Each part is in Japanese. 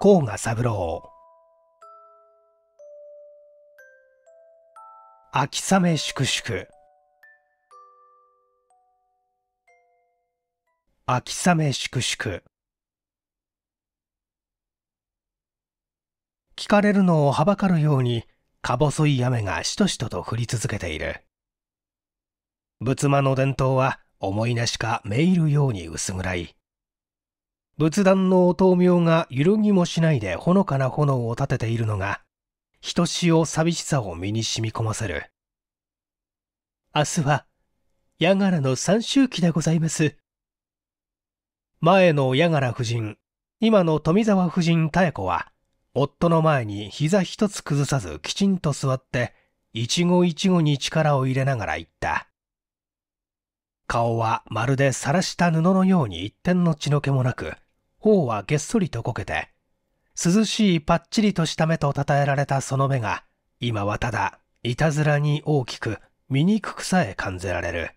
甲賀三郎秋雨粛々秋雨粛々聞かれるのをはばかるようにか細い雨がしとしとと降り続けている仏間の伝統は思いなしかめいるように薄暗い仏壇のお灯明が揺るぎもしないでほのかな炎を立てているのが、ひとしお寂しさを身に染み込ませる。明日は、ヤガラの三周期でございます。前のヤガラ夫人、今の富沢夫人妙子は、夫の前に膝一つ崩さずきちんと座って、一期一会に力を入れながら言った。顔はまるで晒した布のように一点の血の気もなく、頬はげっそりとこけて、涼しいパッチリとした目と称えられたその目が、今はただ、いたずらに大きく、醜くさえ感じられる。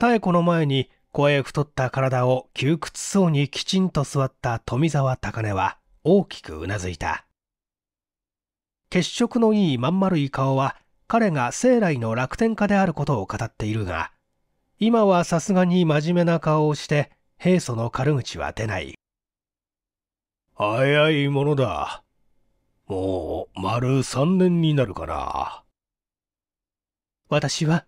妙子の前に、声太った体を窮屈そうにきちんと座った富沢高根は、大きくうなずいた。血色のいいまん丸い顔は、彼が生来の楽天家であることを語っているが、今はさすがに真面目な顔をして、平素の軽口は出ない。早いものだ。もう、丸三年になるかな。私は、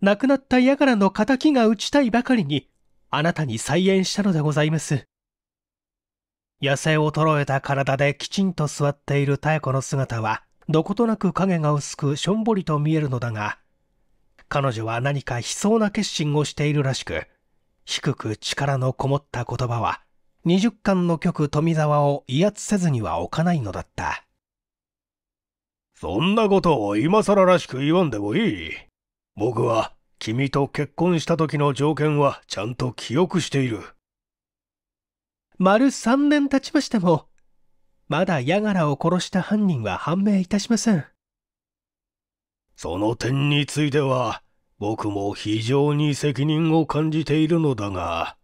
亡くなった輩の仇が打ちたいばかりに、あなたに再演したのでございます。痩せ衰えた体できちんと座っている妙子の姿は、どことなく影が薄くしょんぼりと見えるのだが、彼女は何か悲壮な決心をしているらしく、低く力のこもった言葉は、20巻の曲富沢を威圧せずには置かないのだった。そんなことを今更らしく言わんでもいい。僕は君と結婚した時の条件はちゃんと記憶している。丸3年経ちましても、まだヤガラを殺した犯人は判明いたしません。その点については、僕も非常に責任を感じているのだが、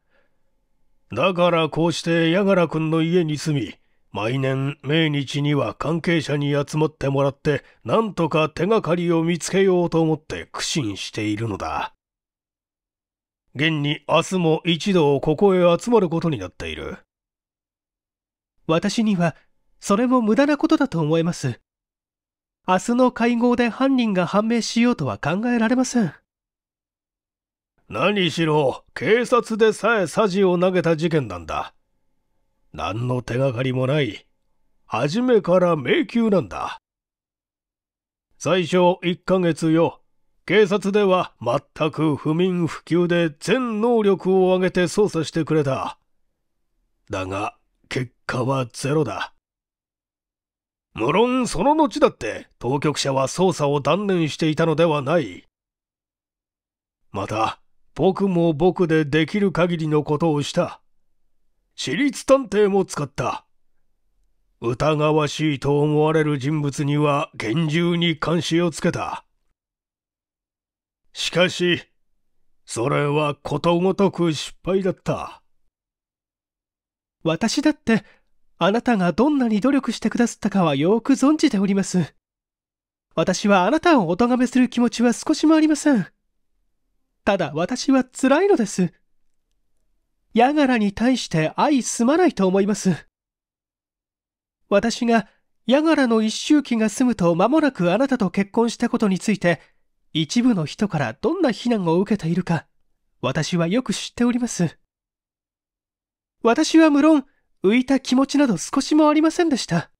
だからこうして矢良君の家に住み、毎年命日には関係者に集まってもらって、なんとか手がかりを見つけようと思って苦心しているのだ。現に明日も一度ここへ集まることになっている。私には、それも無駄なことだと思います。明日の会合で犯人が判明しようとは考えられません。何しろ警察でさえサジを投げた事件なんだ何の手がかりもない初めから迷宮なんだ最初1ヶ月よ警察では全く不眠不休で全能力を挙げて捜査してくれただが結果はゼロだ無論その後だって当局者は捜査を断念していたのではないまた僕も僕でできる限りのことをした。私立探偵も使った。疑わしいと思われる人物には厳重に監視をつけた。しかし、それはことごとく失敗だった。私だって、あなたがどんなに努力してくださったかはよく存じております。私はあなたをお咎めする気持ちは少しもありません。ただ私は辛いのです。ヤガラに対して愛すまないと思います。私がヤガラの一周期が済むと間もなくあなたと結婚したことについて、一部の人からどんな非難を受けているか、私はよく知っております。私は無論、浮いた気持ちなど少しもありませんでした。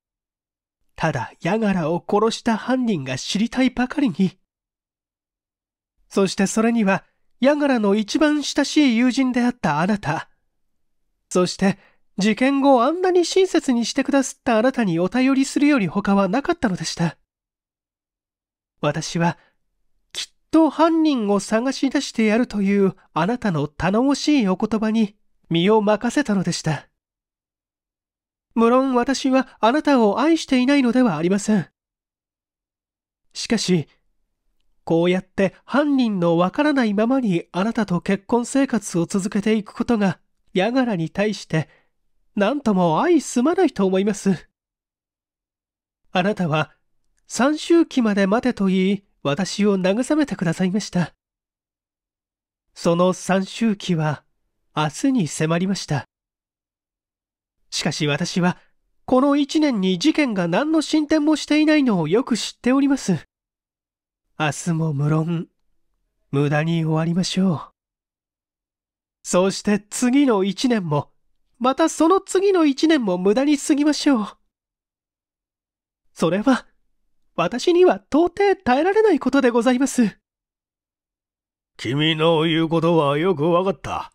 ただ、ヤガラを殺した犯人が知りたいばかりに。そしてそれには、ヤガラの一番親しい友人であったあなた。そして、事件後あんなに親切にしてくださったあなたにお頼りするより他はなかったのでした。私は、きっと犯人を探し出してやるというあなたの頼もしいお言葉に身を任せたのでした。無論私はあなたを愛していないのではありません。しかし、こうやって犯人のわからないままにあなたと結婚生活を続けていくことが、ヤガラに対して、なんとも相すまないと思います。あなたは、三周期まで待てと言い、私を慰めてくださいました。その三周期は、明日に迫りました。しかし私は、この一年に事件が何の進展もしていないのをよく知っております。明日も無論無駄に終わりましょうそして次の一年もまたその次の一年も無駄に過ぎましょうそれは私には到底耐えられないことでございます君の言うことはよくわかった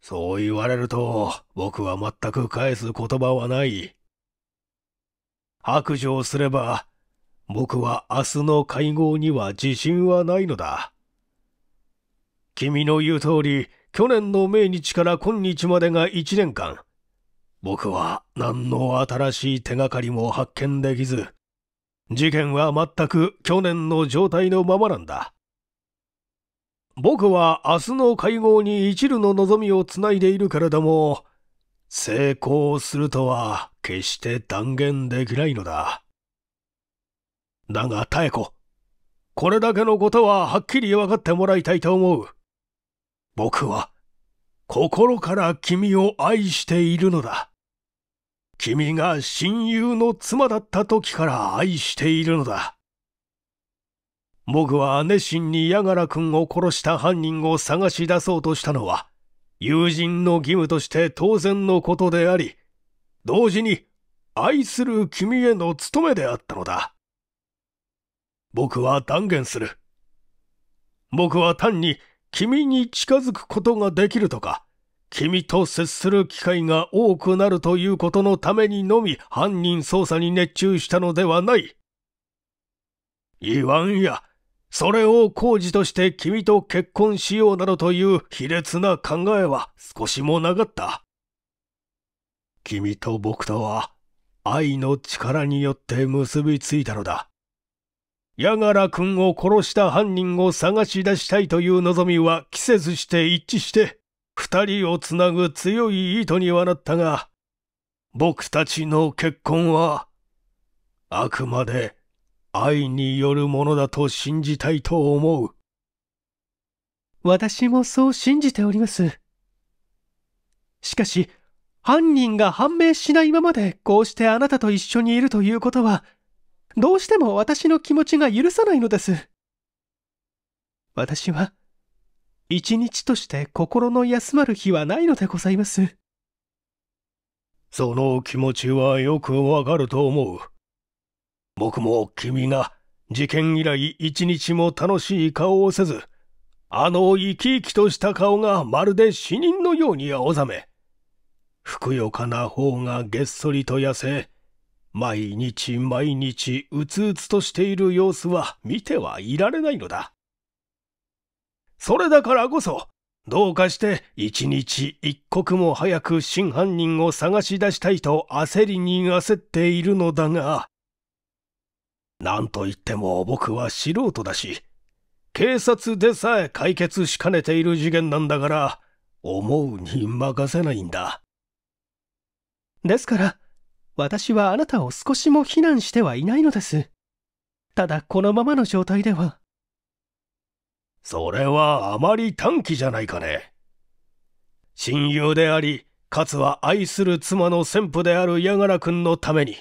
そう言われると僕は全く返す言葉はない白状すれば僕は明日の会合には自信はないのだ。君の言う通り、去年の命日から今日までが1年間、僕は何の新しい手がかりも発見できず、事件は全く去年の状態のままなんだ。僕は明日の会合に一縷の望みをつないでいるけれども、成功するとは決して断言できないのだ。だが妙子これだけのことははっきり分かってもらいたいと思う僕は心から君を愛しているのだ君が親友の妻だった時から愛しているのだ僕は熱心に矢柄君を殺した犯人を探し出そうとしたのは友人の義務として当然のことであり同時に愛する君への務めであったのだ僕は断言する。僕は単に君に近づくことができるとか、君と接する機会が多くなるということのためにのみ犯人捜査に熱中したのではない。言わんや、それを工事として君と結婚しようなどという卑劣な考えは少しもなかった。君と僕とは愛の力によって結びついたのだ。矢柄君を殺した犯人を探し出したいという望みは季節して一致して、二人をつなぐ強い意図にはなったが、僕たちの結婚は、あくまで愛によるものだと信じたいと思う。私もそう信じております。しかし、犯人が判明しないままでこうしてあなたと一緒にいるということは、どうしても私の気持ちが許さないのです。私は、一日として心の休まる日はないのでございます。その気持ちはよくわかると思う。僕も君が事件以来一日も楽しい顔をせず、あの生き生きとした顔がまるで死人のように青ざめ、ふくよかな方がげっそりと痩せ、毎日毎日うつうつとしている様子は見てはいられないのだ。それだからこそ、どうかして一日一刻も早く真犯人を探し出したいと焦りに焦っているのだが、なんといっても僕は素人だし、警察でさえ解決しかねている事件なんだから、思うに任せないんだ。ですから、私はあなたを少しも非難してはいないのです。ただこのままの状態では。それはあまり短気じゃないかね。親友であり、かつは愛する妻の先父である矢柄君のために。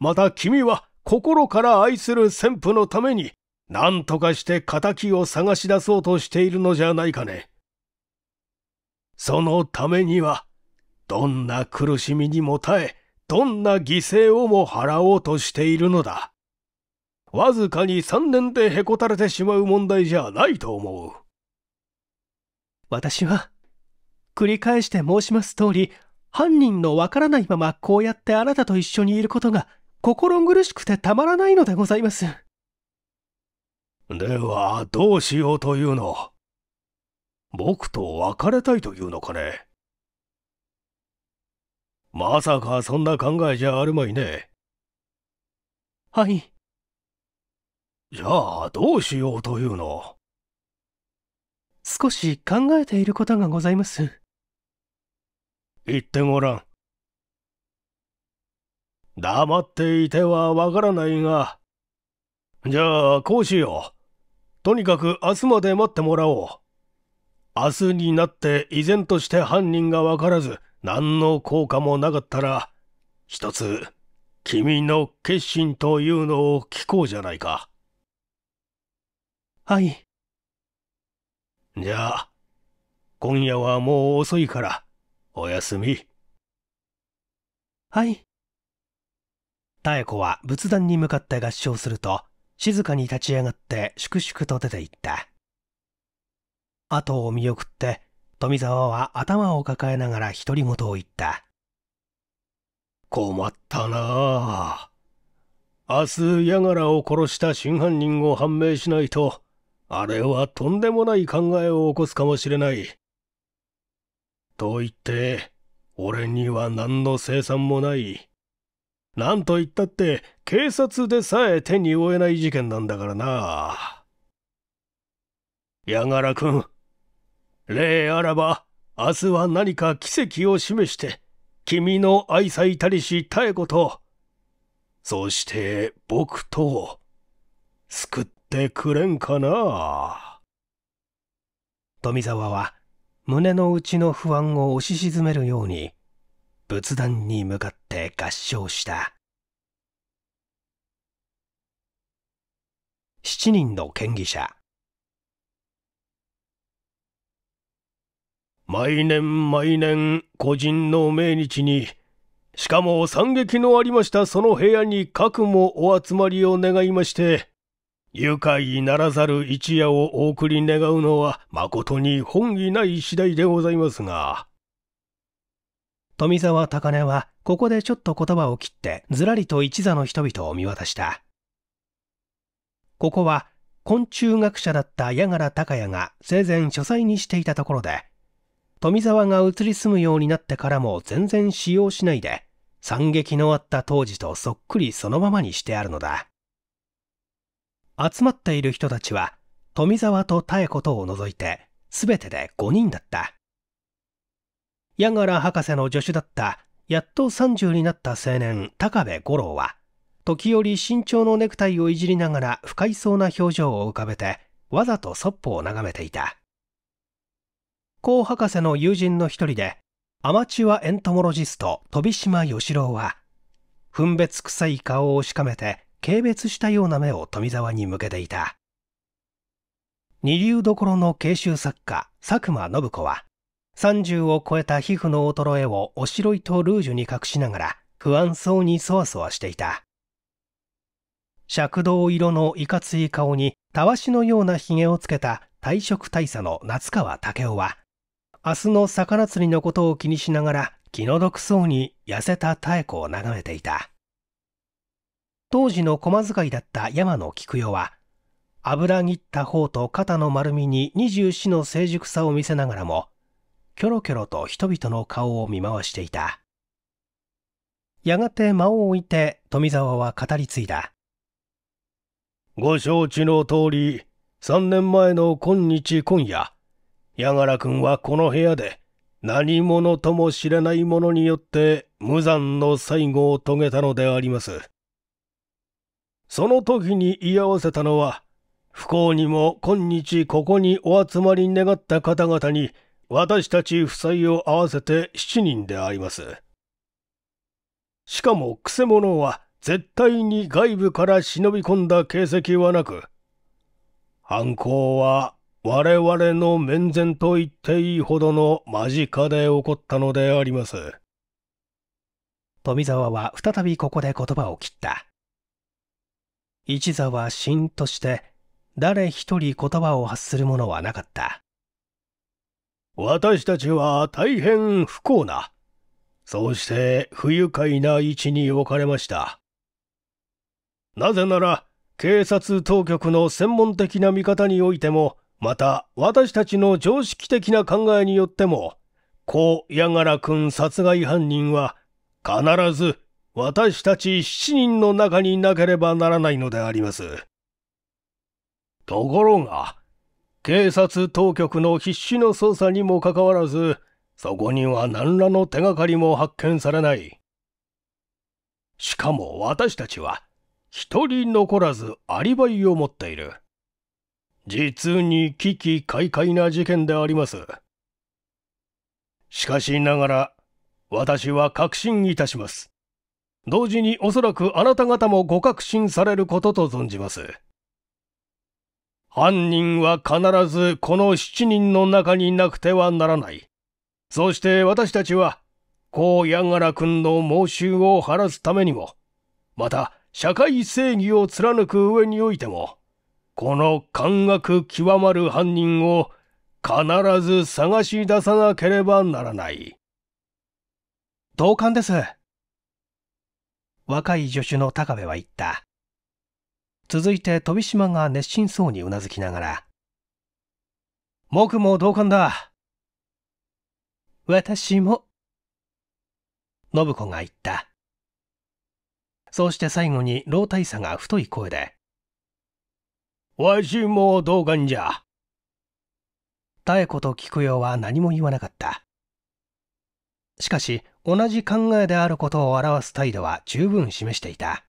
また君は心から愛する先父のために、何とかして仇を探し出そうとしているのじゃないかね。そのためには、どんな苦しみにも耐え、どんな犠牲をも払おうとしているのだ。わずかに3年でへこたれてしまう問題じゃないと思う。私は、繰り返して申します通り、犯人のわからないままこうやってあなたと一緒にいることが心苦しくてたまらないのでございます。では、どうしようというの僕と別れたいというのかねまさかそんな考えじゃあるまいね。はい。じゃあ、どうしようというの少し考えていることがございます。言ってごらん。黙っていてはわからないが。じゃあ、こうしよう。とにかく明日まで待ってもらおう。明日になって依然として犯人がわからず、何の効果もなかったら、一つ、君の決心というのを聞こうじゃないか。はい。じゃあ、今夜はもう遅いから、おやすみ。はい。妙子は仏壇に向かって合唱すると、静かに立ち上がって粛々と出て行った。後を見送って、富沢は頭を抱えながら独り言を言った。困ったなあ。明日、ヤガラを殺した真犯人を判明しないと、あれはとんでもない考えを起こすかもしれない。と言って、俺には何の生産もない。何と言ったって、警察でさえ手に負えない事件なんだからな。ヤガラ君。礼あらば、明日は何か奇跡を示して、君の愛妻たりし妙子と、そして僕と、救ってくれんかな。富沢は、胸の内の不安を押し沈めるように、仏壇に向かって合唱した。7人の権威者毎年毎年個人の命日にしかも惨劇のありましたその部屋に各もお集まりを願いまして愉快ならざる一夜をお送り願うのは誠に本意ない次第でございますが富澤高根はここでちょっと言葉を切ってずらりと一座の人々を見渡したここは昆虫学者だった矢柄高也が生前書斎にしていたところで富沢が移り住むようになってからも全然使用しないで、惨劇のあった当時とそっくりそのままにしてあるのだ。集まっている人たちは、富沢と妙子とを除いて、すべてで5人だった。矢柄博士の助手だった、やっと30になった青年、高部五郎は、時折身長のネクタイをいじりながら不快そうな表情を浮かべて、わざとそっぽを眺めていた。光博士の友人の一人で、アマチュアエントモロジスト、飛島義郎は、分別臭い顔をしかめて、軽蔑したような目を富沢に向けていた。二流どころの慶州作家、佐久間信子は、30を超えた皮膚の衰えをおしろいとルージュに隠しながら、不安そうにそわそわしていた。赤道色のいかつい顔に、たわしのような髭をつけた退職大佐の夏川武雄は、明日の魚釣りのことを気にしながら気の毒そうに痩せた妙子を眺めていた当時の駒使いだった山野菊代は油切った方と肩の丸みに二十四の成熟さを見せながらもキョロキョロと人々の顔を見回していたやがて間を置いて富澤は語り継いだご承知の通り3年前の今日今夜長良君はこの部屋で何者とも知れない者によって無残の最後を遂げたのであります。その時に居合わせたのは、不幸にも今日ここにお集まり願った方々に、私たち夫妻を合わせて7人であります。しかも、くせ者は絶対に外部から忍び込んだ形跡はなく、犯行は我々の面前と言っていいほどの間近で起こったのであります。富沢は再びここで言葉を切った。一座はしんとして誰一人言葉を発するものはなかった。私たちは大変不幸な、そうして不愉快な位置に置かれました。なぜなら、警察当局の専門的な見方においても、また私たちの常識的な考えによっても、高矢柄君殺害犯人は必ず私たち7人の中になければならないのであります。ところが、警察当局の必死の捜査にもかかわらず、そこには何らの手がかりも発見されない。しかも私たちは、一人残らずアリバイを持っている。実に危機快快な事件であります。しかしながら、私は確信いたします。同時におそらくあなた方もご確信されることと存じます。犯人は必ずこの7人の中になくてはならない。そして私たちは、こうヤガラ君の猛襲を晴らすためにも、また社会正義を貫く上においても、この感覚極まる犯人を必ず探し出さなければならない。同感です。若い助手の高部は言った。続いて飛島が熱心そうにうなずきながら、僕も同感だ。私も。信子が言った。そうして最後に老大佐が太い声で、わしも同感じゃ。妙子と菊代は何も言わなかった。しかし、同じ考えであることを表す態度は十分示していた。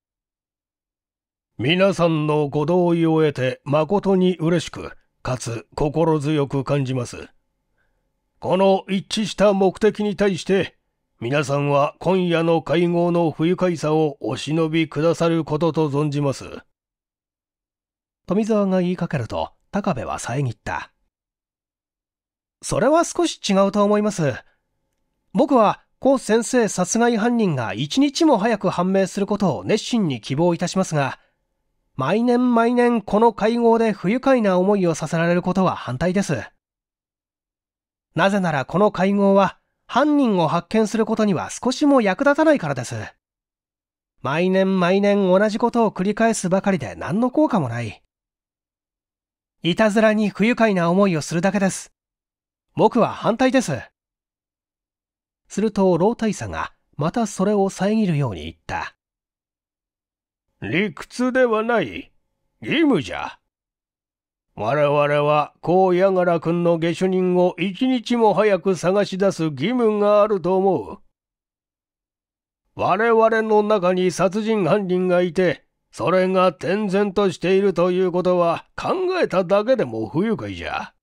皆さんのご同意を得て誠に嬉しく、かつ心強く感じます。この一致した目的に対して、皆さんは今夜の会合の不愉快さをお忍びくださることと存じます。富沢が言いかけると高部は遮った。それは少し違うと思います。僕は、コ先生殺害犯人が一日も早く判明することを熱心に希望いたしますが、毎年毎年この会合で不愉快な思いをさせられることは反対です。なぜならこの会合は犯人を発見することには少しも役立たないからです。毎年毎年同じことを繰り返すばかりで何の効果もない。いたずらに不愉快な思いをするだけです。僕は反対です。すると老大佐がまたそれを遮るように言った。理屈ではない。義務じゃ。我々は、こうやがら君の下手人を一日も早く探し出す義務があると思う。我々の中に殺人犯人がいて、それが転然としているということは考えただけでも不愉快じゃ。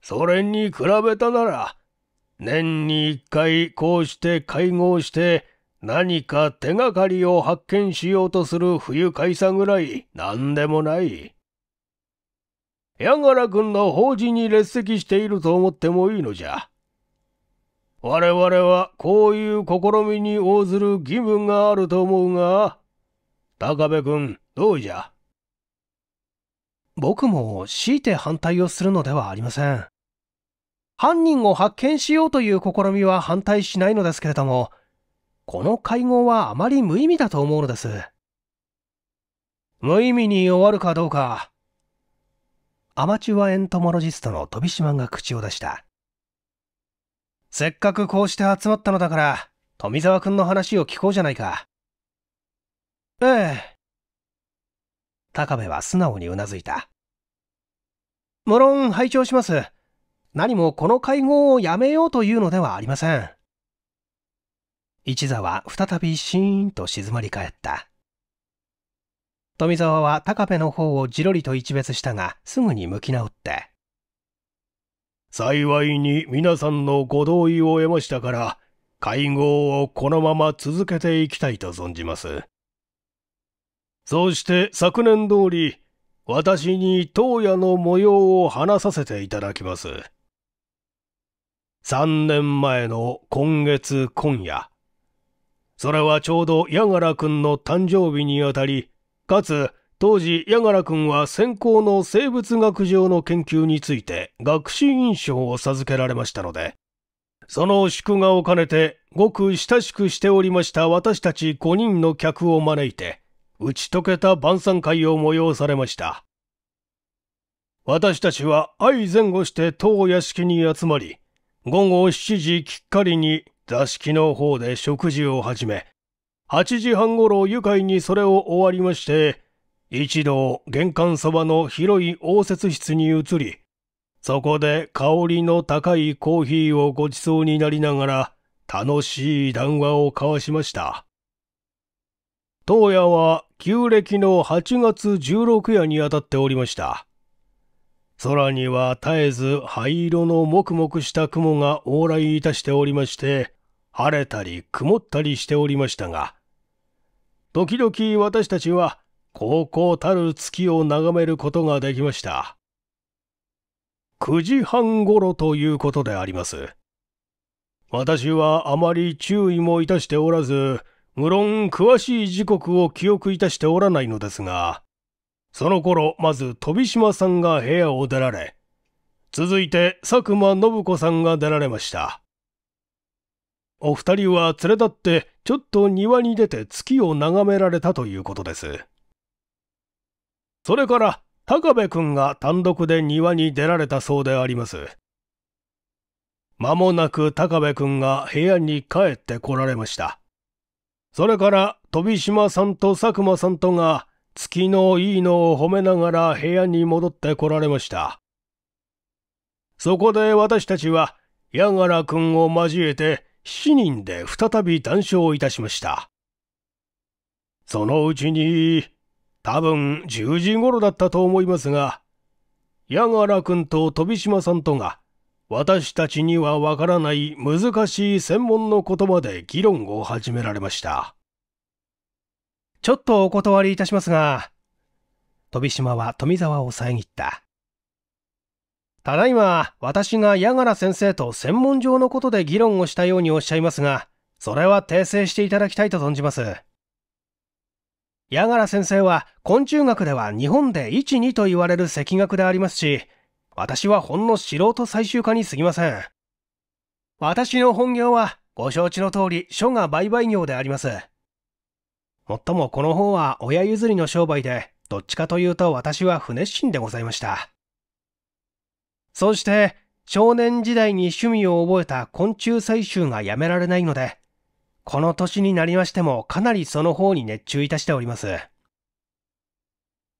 それに比べたなら、年に一回こうして会合して何か手がかりを発見しようとする不愉快さぐらい何でもない。ヤガラ君の法事に列席していると思ってもいいのじゃ。我々はこういう試みに応ずる義務があると思うが、高部君、どうじゃ僕も強いて反対をするのではありません。犯人を発見しようという試みは反対しないのですけれども、この会合はあまり無意味だと思うのです。無意味に終わるかどうか。アマチュアエントモロジストの飛島が口を出した。せっかくこうして集まったのだから、富沢くんの話を聞こうじゃないか。ええ。高部は素直にうなずいた。無論拝聴します。何もこの会合をやめようというのではありません。一座は再びシーンと静まり返った。富沢は高部の方をじろりと一別したが、すぐに向き直って。幸いに皆さんのご同意を得ましたから、会合をこのまま続けていきたいと存じます。そして昨年通り、私に当夜の模様を話させていただきます。3年前の今月今夜。それはちょうどヤガラ君の誕生日にあたり、かつ当時ヤガラ君は先行の生物学上の研究について学士院賞を授けられましたので、その祝賀を兼ねてごく親しくしておりました私たち5人の客を招いて、打ち解けた晩餐会を催されました。私たちは相前後して当屋敷に集まり、午後7時きっかりに座敷の方で食事を始め、8時半頃愉快にそれを終わりまして、一同玄関そばの広い応接室に移り、そこで香りの高いコーヒーをご馳走になりながら、楽しい談話を交わしました。当夜は旧暦の8月16夜にあたっておりました。空には絶えず灰色のもくもくした雲が往来いたしておりまして、晴れたり曇ったりしておりましたが、時々私たちは高校たる月を眺めることができました。9時半頃ということであります。私はあまり注意もいたしておらず、無論詳しい時刻を記憶いたしておらないのですが、その頃、まず飛島さんが部屋を出られ、続いて佐久間信子さんが出られました。お二人は連れ立ってちょっと庭に出て月を眺められたということです。それから高部君が単独で庭に出られたそうであります。間もなく高部君が部屋に帰ってこられました。それから飛島さんと佐久間さんとが月のいいのを褒めながら部屋に戻ってこられました。そこで私たちは矢柄君を交えて7人で再び談笑いたしました。そのうちに、多分10時頃だったと思いますが、矢柄君と飛島さんとが私たちにはわからない難しい専門の言葉で議論を始められました。ちょっとお断りいたしますが、飛島は富沢を遮った。ただいま、私が矢柄先生と専門上のことで議論をしたようにおっしゃいますが、それは訂正していただきたいと存じます。矢柄先生は昆虫学では日本で1、2と言われる赤学でありますし、私はほんの素人最終家にすぎません。私の本業は、ご承知の通り、書が売買業であります。もっともこの方は親譲りの商売で、どっちかというと私は不熱心でございました。そして、少年時代に趣味を覚えた昆虫採集がやめられないので、この年になりましてもかなりその方に熱中いたしております。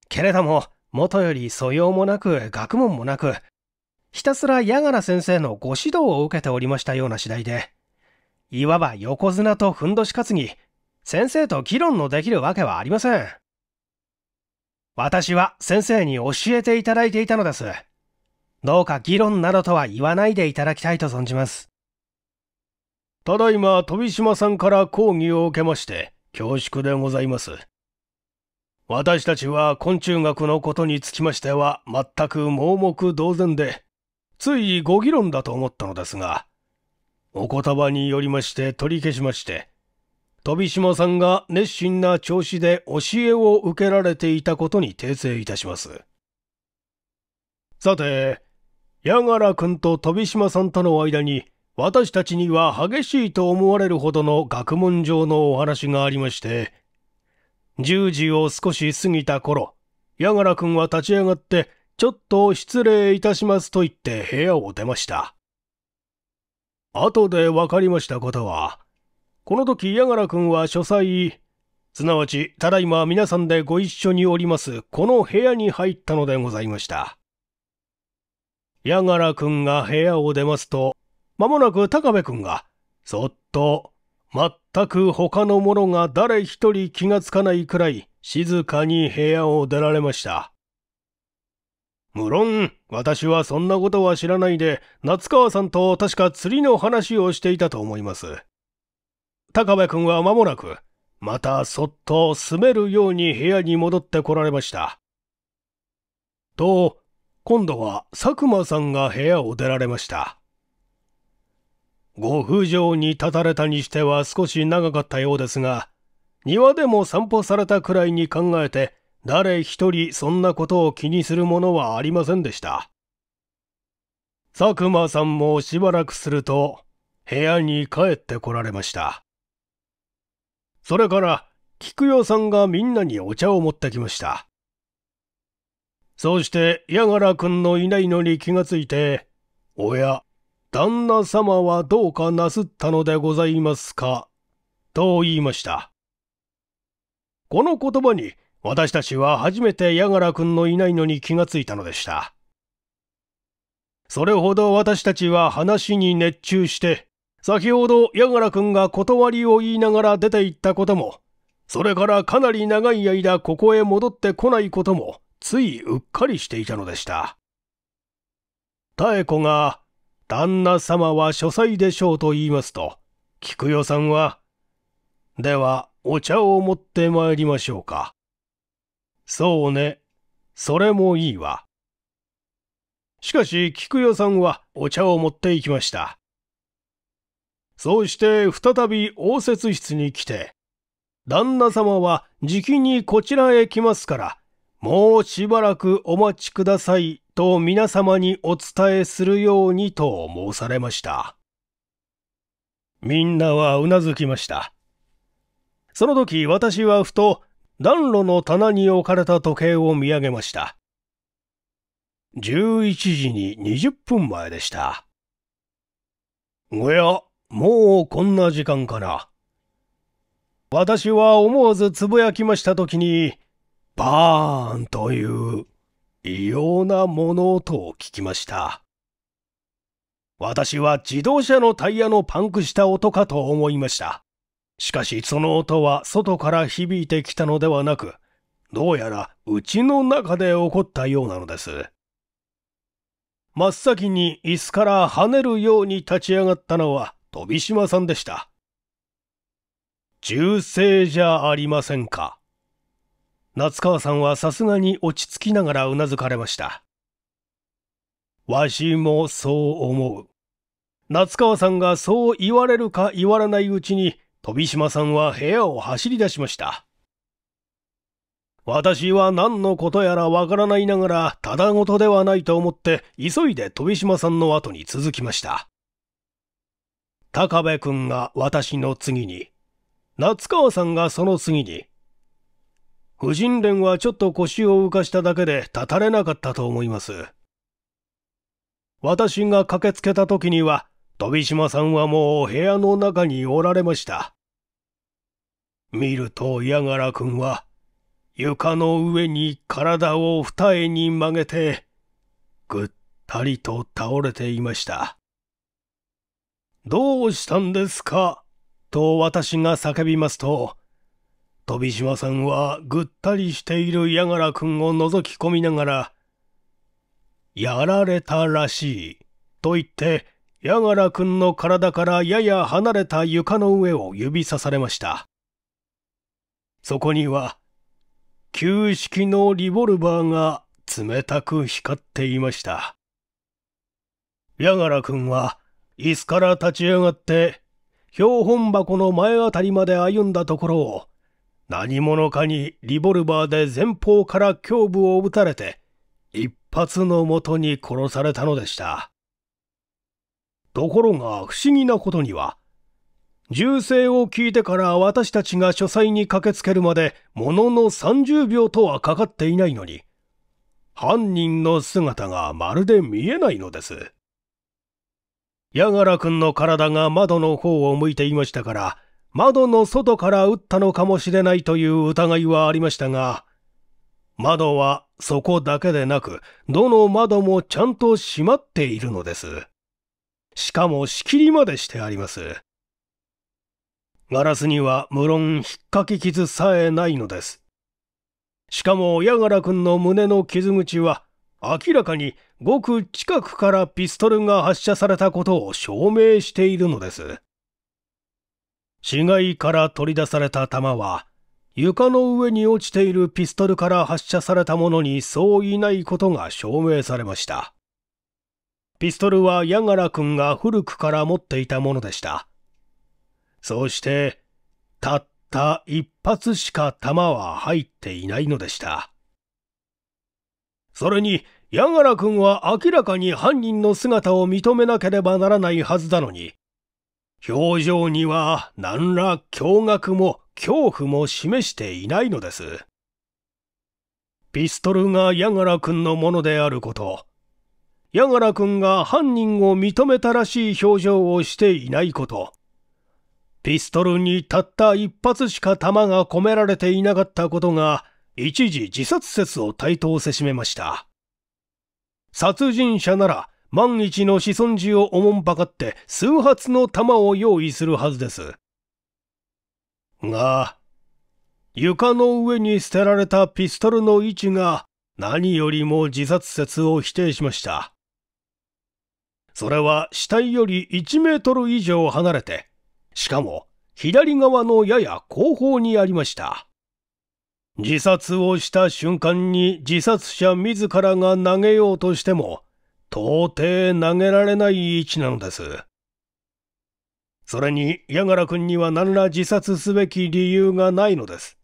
けれども、元より素養もなく学問もなく、ひたすら矢柄先生のご指導を受けておりましたような次第で、いわば横綱とふんどし担ぎ、先生と議論のできるわけはありません。私は先生に教えていただいていたのです。どうか議論などとは言わないでいただきたいと存じます。ただいま、飛島さんから講義を受けまして、恐縮でございます。私たちは昆虫学のことにつきましては全く盲目同然で、ついご議論だと思ったのですが、お言葉によりまして取り消しまして、飛島さんが熱心な調子で教えを受けられていたことに訂正いたします。さて、矢柄君と飛島さんとの間に、私たちには激しいと思われるほどの学問上のお話がありまして、10時を少し過ぎた頃、ヤガラ君は立ち上がって、ちょっと失礼いたしますと言って部屋を出ました。後で分かりましたことは、この時ヤガラ君は書斎、すなわち、ただいま皆さんでご一緒におります、この部屋に入ったのでございました。ヤガラ君が部屋を出ますと、まもなく高部君が、そっと、待っ全く他の者が誰一人気がつかないくらい静かに部屋を出られました。無論、私はそんなことは知らないで、夏川さんと確か釣りの話をしていたと思います。高部君は間もなく、またそっと住めるように部屋に戻ってこられました。と、今度は佐久間さんが部屋を出られました。ご不浄に立たれたにしては少し長かったようですが、庭でも散歩されたくらいに考えて、誰一人そんなことを気にするものはありませんでした。佐久間さんもしばらくすると、部屋に帰ってこられました。それから、菊代さんがみんなにお茶を持ってきました。そうして、矢柄くんのいないのに気がついて、おや、旦那様はどうかなすったのでございますかと言いました。この言葉に私たちは初めてヤガく君のいないのに気がついたのでした。それほど私たちは話に熱中して、先ほどヤガく君が断りを言いながら出て行ったことも、それからかなり長い間ここへ戻ってこないことも、ついうっかりしていたのでした。妙子が旦那様は書斎でしょうと言いますと、菊代さんは、では、お茶を持って参りましょうか。そうね、それもいいわ。しかし、菊代さんはお茶を持って行きました。そうして、再び応接室に来て、旦那様はじきにこちらへ来ますから、もうしばらくお待ちくださいと皆様にお伝えするようにと申されました。みんなはうなずきました。その時私はふと暖炉の棚に置かれた時計を見上げました。11時に20分前でした。おや、もうこんな時間かな。私は思わずつぶやきました時に、バーンという異様な物音を聞きました。私は自動車のタイヤのパンクした音かと思いました。しかしその音は外から響いてきたのではなく、どうやらうちの中で起こったようなのです。真っ先に椅子から跳ねるように立ち上がったのは飛島さんでした。銃声じゃありませんか。夏川さんはさすがに落ち着きながらうなずかれました。わしもそう思う。夏川さんがそう言われるか言われないうちに、飛島さんは部屋を走り出しました。私は何のことやらわからないながら、ただごとではないと思って、急いで飛島さんの後に続きました。高部君が私の次に、夏川さんがその次に、婦人連はちょっと腰を浮かしただけで立たれなかったと思います。私が駆けつけた時には、飛島さんはもう部屋の中におられました。見ると矢柄君は、床の上に体を二重に曲げて、ぐったりと倒れていました。どうしたんですかと私が叫びますと、飛島さんはぐったりしているヤガラ君を覗き込みながら、やられたらしい、と言って、ヤガラ君の体からやや離れた床の上を指さされました。そこには、旧式のリボルバーが冷たく光っていました。ヤガラ君は、椅子から立ち上がって、標本箱の前あたりまで歩んだところを、何者かにリボルバーで前方から胸部を撃たれて、一発のもとに殺されたのでした。ところが不思議なことには、銃声を聞いてから私たちが書斎に駆けつけるまで、ものの30秒とはかかっていないのに、犯人の姿がまるで見えないのです。ヤガラ君の体が窓の方を向いていましたから、窓の外から撃ったのかもしれないという疑いはありましたが、窓はそこだけでなく、どの窓もちゃんと閉まっているのです。しかも仕切りまでしてあります。ガラスには無論引っかき傷さえないのです。しかも、ヤガくんの胸の傷口は、明らかにごく近くからピストルが発射されたことを証明しているのです。死骸から取り出された弾は、床の上に落ちているピストルから発射されたものに相違ないことが証明されました。ピストルは矢柄君が古くから持っていたものでした。そして、たった一発しか弾は入っていないのでした。それに、矢柄君は明らかに犯人の姿を認めなければならないはずなのに、表情には何ら驚愕も恐怖も示していないのです。ピストルがヤガラ君のものであること、ヤガラ君が犯人を認めたらしい表情をしていないこと、ピストルにたった一発しか弾が込められていなかったことが、一時自殺説を対等せしめました。殺人者なら万一の子孫児をおもんばかって数発の弾を用意するはずです。が、床の上に捨てられたピストルの位置が何よりも自殺説を否定しました。それは死体より1メートル以上離れて、しかも左側のやや後方にありました。自殺をした瞬間に自殺者自らが投げようとしても、到底投げられない位置なのです。それに、矢柄君には何ら自殺すべき理由がないのです。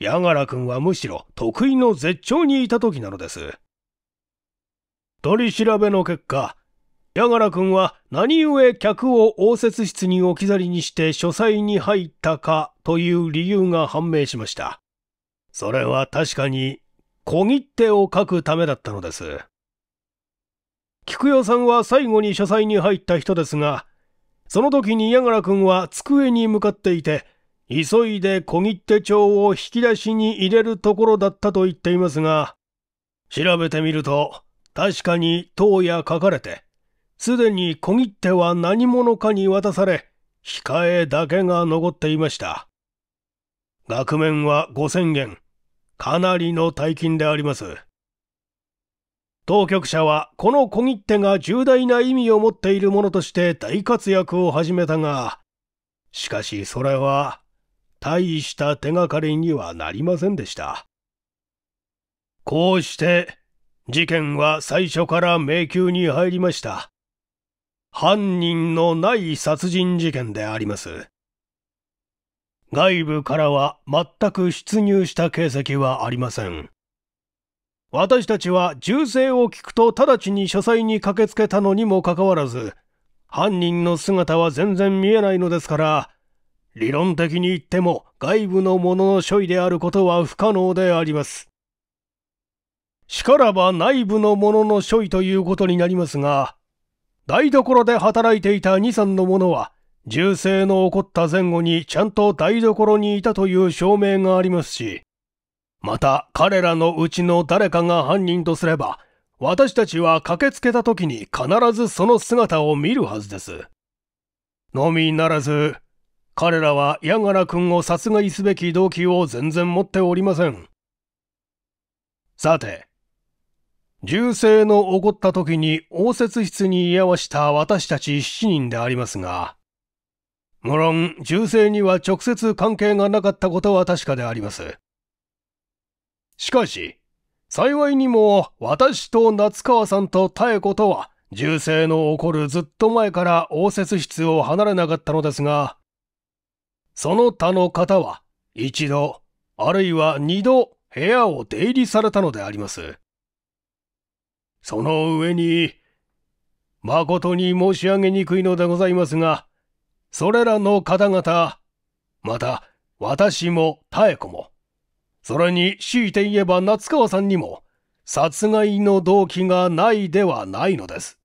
矢柄君はむしろ得意の絶頂にいた時なのです。取り調べの結果、矢柄君は何故客を応接室に置き去りにして書斎に入ったかという理由が判明しました。それは確かに小切手を書くためだったのです。菊代さんは最後に書斎に入った人ですが、その時に矢倉君は机に向かっていて、急いで小切手帳を引き出しに入れるところだったと言っていますが、調べてみると、確かに当夜書かれて、すでに小切手は何者かに渡され、控えだけが残っていました。額面は5000元。かなりの大金であります。当局者はこの小切手が重大な意味を持っているものとして大活躍を始めたが、しかしそれは大した手がかりにはなりませんでした。こうして事件は最初から迷宮に入りました。犯人のない殺人事件であります。外部からは全く出入した形跡はありません。私たちは銃声を聞くと直ちに書斎に駆けつけたのにもかかわらず、犯人の姿は全然見えないのですから、理論的に言っても外部の者の処理であることは不可能であります。しからば内部の者の処理ということになりますが、台所で働いていた2、3の者は、銃声の起こった前後にちゃんと台所にいたという証明がありますし、また彼らのうちの誰かが犯人とすれば、私たちは駆けつけた時に必ずその姿を見るはずです。のみならず、彼らはヤガラ君を殺害すべき動機を全然持っておりません。さて、銃声の起こった時に応接室に居合わした私たち7人でありますが、無論銃声には直接関係がなかったことは確かであります。しかし、幸いにも私と夏川さんと妙子とは、銃声の起こるずっと前から応接室を離れなかったのですが、その他の方は一度、あるいは二度部屋を出入りされたのであります。その上に、誠に申し上げにくいのでございますが、それらの方々、また私も妙子も、それに強いて言えば夏川さんにも殺害の動機がないではないのです。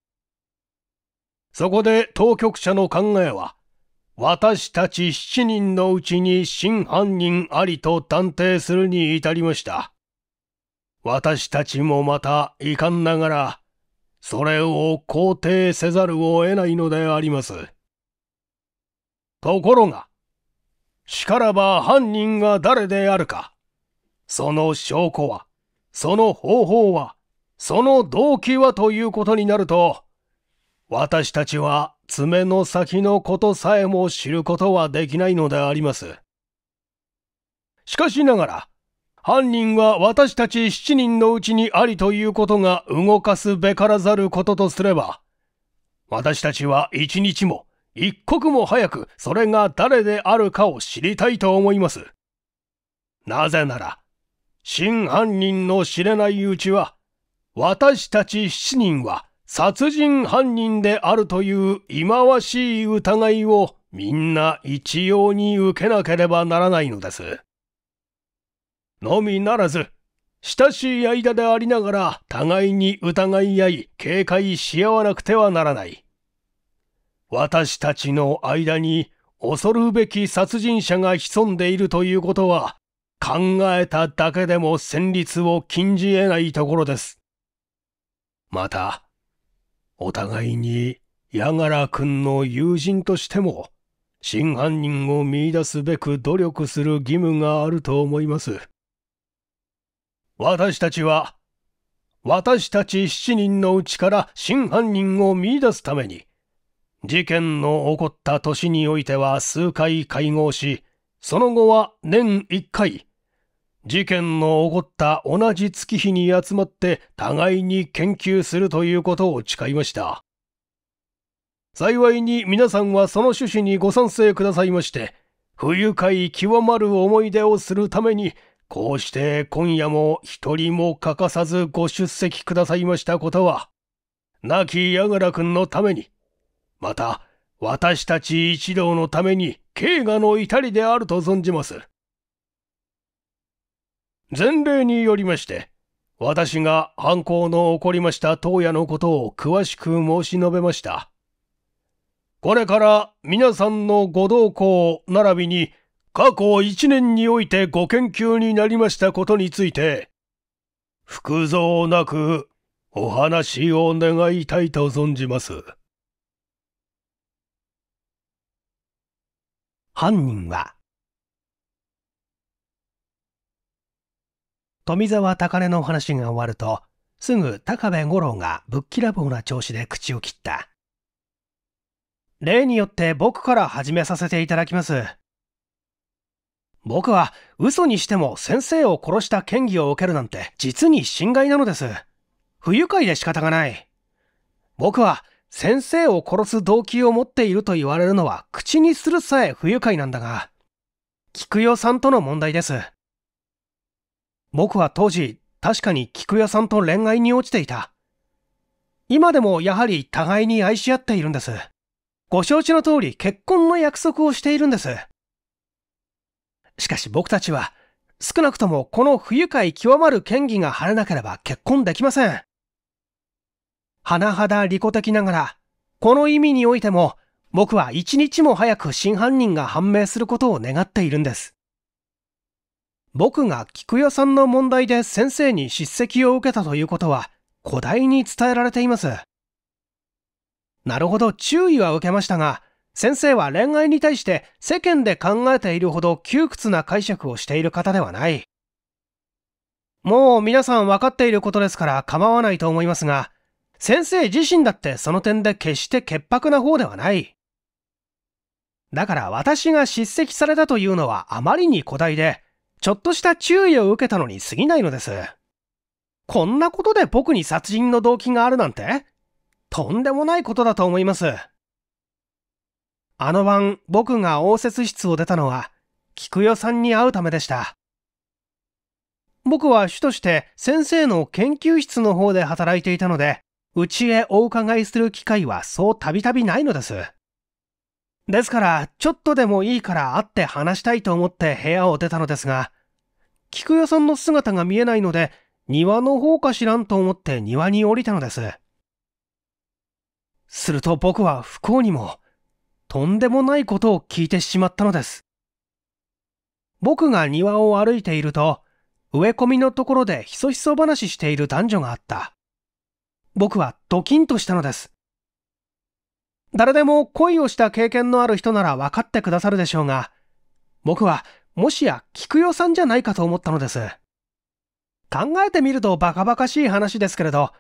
そこで当局者の考えは、私たち7人のうちに真犯人ありと断定するに至りました。私たちもまた遺憾ながら、それを肯定せざるを得ないのであります。ところが、しからば犯人が誰であるか、その証拠は、その方法は、その動機はということになると、私たちは爪の先のことさえも知ることはできないのであります。しかしながら、犯人は私たち七人のうちにありということが動かすべからざることとすれば、私たちは一日も一刻も早くそれが誰であるかを知りたいと思います。なぜなら、真犯人の知れないうちは、私たち7人は殺人犯人であるという忌まわしい疑いをみんな一様に受けなければならないのです。のみならず、親しい間でありながら互いに疑い合い警戒し合わなくてはならない。私たちの間に恐るべき殺人者が潜んでいるということは考えただけでも戦慄を禁じ得ないところです。また、お互いに矢柄君の友人としても、真犯人を見出すべく努力する義務があると思います。私たちは、私たち7人のうちから真犯人を見出すために、事件の起こった年においては数回会合し、その後は年1回、事件の起こった同じ月日に集まって互いに研究するということを誓いました。幸いに皆さんはその趣旨にご賛成くださいまして、不愉快極まる思い出をするために、こうして今夜も一人も欠かさずご出席くださいましたことは、亡き矢く君のために、また、私たち一同のために慶賀の至りであると存じます。前例によりまして、私が犯行の起こりました当夜のことを詳しく申し述べました。これから皆さんのご同行並びに過去一年においてご研究になりましたことについて、複造なくお話を願いたいと存じます。犯人は富澤高根の話が終わるとすぐ高部五郎がぶっきらぼうな調子で口を切った例によって僕から始めさせていただきます僕は嘘にしても先生を殺した嫌疑を受けるなんて実に侵害なのです不愉快で仕方がない僕は先生を殺す動機を持っていると言われるのは口にするさえ不愉快なんだが、菊代さんとの問題です。僕は当時、確かに菊代さんと恋愛に落ちていた。今でもやはり互いに愛し合っているんです。ご承知の通り結婚の約束をしているんです。しかし僕たちは、少なくともこの不愉快極まる嫌疑が晴れなければ結婚できません。甚だ利己的ながら、この意味においても、僕は一日も早く真犯人が判明することを願っているんです。僕が菊屋さんの問題で先生に叱責を受けたということは、古代に伝えられています。なるほど、注意は受けましたが、先生は恋愛に対して世間で考えているほど窮屈な解釈をしている方ではない。もう皆さん分かっていることですから構わないと思いますが、先生自身だってその点で決して潔白な方ではない。だから私が叱責されたというのはあまりに古代で、ちょっとした注意を受けたのに過ぎないのです。こんなことで僕に殺人の動機があるなんて、とんでもないことだと思います。あの晩、僕が応接室を出たのは、菊代さんに会うためでした。僕は主として先生の研究室の方で働いていたので、うちへお伺いする機会はそうたびたびないのです。ですから、ちょっとでもいいから会って話したいと思って部屋を出たのですが、菊代さんの姿が見えないので、庭の方か知らんと思って庭に降りたのです。すると僕は不幸にも、とんでもないことを聞いてしまったのです。僕が庭を歩いていると、植え込みのところでひそひそ話している男女があった。僕はドキンとしたのです。誰でも恋をした経験のある人なら分かってくださるでしょうが、僕はもしや菊代さんじゃないかと思ったのです。考えてみるとバカバカしい話ですけれど、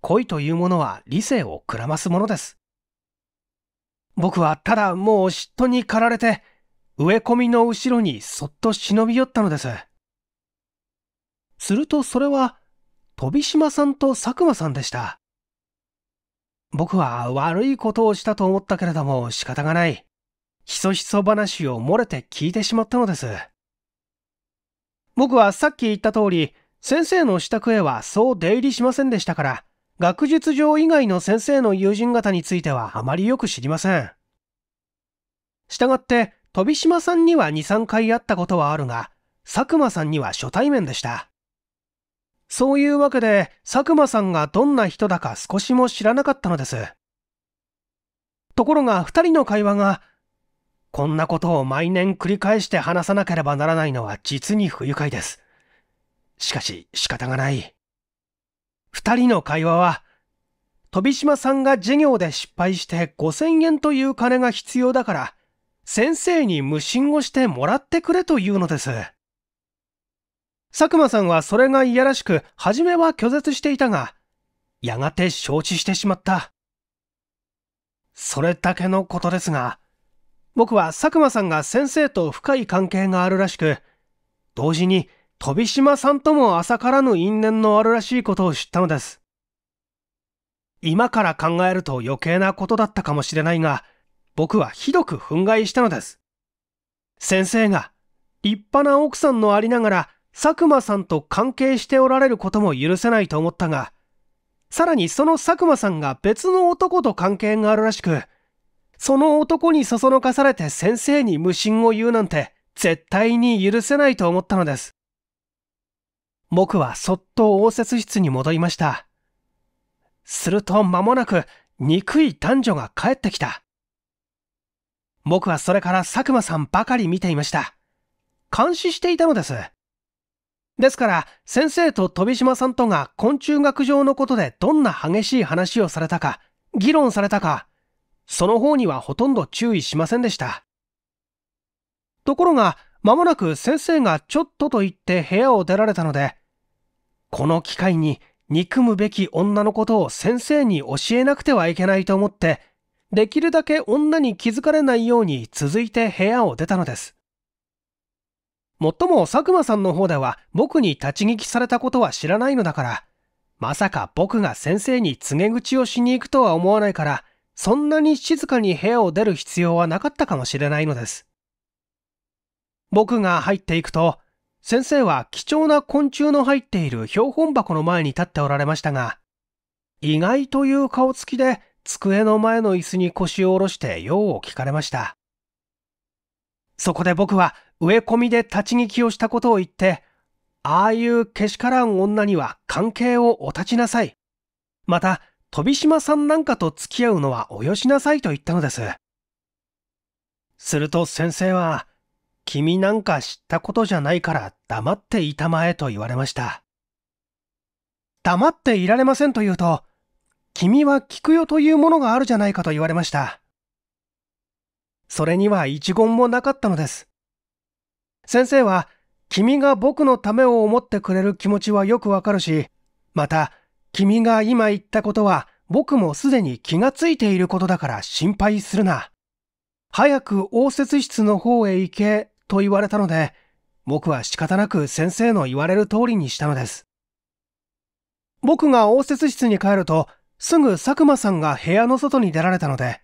恋というものは理性をくらますものです。僕はただもう嫉妬に駆られて、植え込みの後ろにそっと忍び寄ったのです。するとそれは飛島さんと佐久間さんでした。僕は悪いことをしたと思ったけれども仕方がない。ひそひそ話を漏れて聞いてしまったのです。僕はさっき言った通り、先生の支度へはそう出入りしませんでしたから、学術上以外の先生の友人方についてはあまりよく知りません。したがって、飛島さんには2、3回会ったことはあるが、佐久間さんには初対面でした。そういうわけで佐久間さんがどんな人だか少しも知らなかったのです。ところが2人の会話が、こんなことを毎年繰り返して話さなければならないのは実に不愉快です。しかし仕方がない。2人の会話は、飛島さんが授業で失敗して5000円という金が必要だから、先生に無心をしてもらってくれというのです。佐久間さんはそれがいやらしく、初めは拒絶していたが、やがて承知してしまった。それだけのことですが、僕は佐久間さんが先生と深い関係があるらしく、同時に飛島さんとも浅からぬ因縁のあるらしいことを知ったのです。今から考えると余計なことだったかもしれないが、僕はひどく憤慨したのです。先生が立派な奥さんのありながら佐久間さんと関係しておられることも許せないと思ったが、さらにその佐久間さんが別の男と関係があるらしく、その男にそそのかされて先生に無心を言うなんて絶対に許せないと思ったのです。僕はそっと応接室に戻りました。すると間もなく憎い男女が帰ってきた。僕はそれから佐久間さんばかり見ていました。監視していたのです。ですから、先生と飛島さんとが昆虫学上のことでどんな激しい話をされたか、議論されたか、その方にはほとんど注意しませんでした。ところが、間もなく先生がちょっとと言って部屋を出られたので、この機会に憎むべき女のことを先生に教えなくてはいけないと思って、できるだけ女に気づかれないように続いて部屋を出たのです。もっとも佐久間さんの方では僕に立ち聞きされたことは知らないのだから、まさか僕が先生に告げ口をしに行くとは思わないから、そんなに静かに部屋を出る必要はなかったかもしれないのです。僕が入っていくと、先生は貴重な昆虫の入っている標本箱の前に立っておられましたが、意外という顔つきで机の前の椅子に腰を下ろして用を聞かれました。そこで僕は植え込みで立ち聞きをしたことを言って、ああいうけしからん女には関係をお立ちなさい。また、飛島さんなんかと付き合うのはおよしなさいと言ったのです。すると先生は、君なんか知ったことじゃないから黙っていたまえと言われました。黙っていられませんと言うと、君は聞くよというものがあるじゃないかと言われました。それには一言もなかったのです。先生は、君が僕のためを思ってくれる気持ちはよくわかるし、また、君が今言ったことは僕もすでに気がついていることだから心配するな。早く応接室の方へ行けと言われたので、僕は仕方なく先生の言われる通りにしたのです。僕が応接室に帰ると、すぐ佐久間さんが部屋の外に出られたので、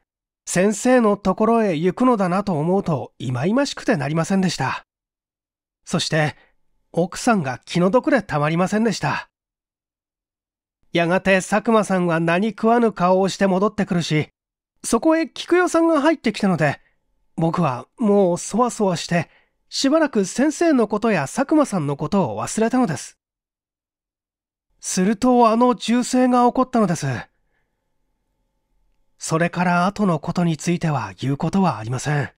先生のところへ行くのだなと思うと忌々しくてなりませんでした。そして、奥さんが気の毒でたまりませんでした。やがて佐久間さんは何食わぬ顔をして戻ってくるし、そこへ菊代さんが入ってきたので、僕はもうそわそわして、しばらく先生のことや佐久間さんのことを忘れたのです。するとあの銃声が起こったのです。それから後のことについては言うことはありません。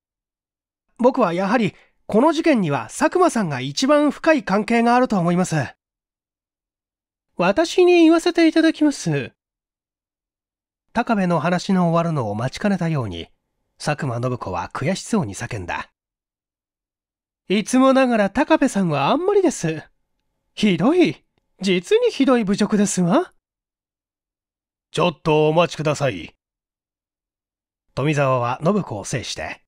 僕はやはり、この事件には佐久間さんが一番深い関係があると思います。私に言わせていただきます。高部の話の終わるのを待ちかねたように、佐久間信子は悔しそうに叫んだ。いつもながら高部さんはあんまりです。ひどい。実にひどい侮辱ですわ。ちょっとお待ちください。富沢は信子を制して、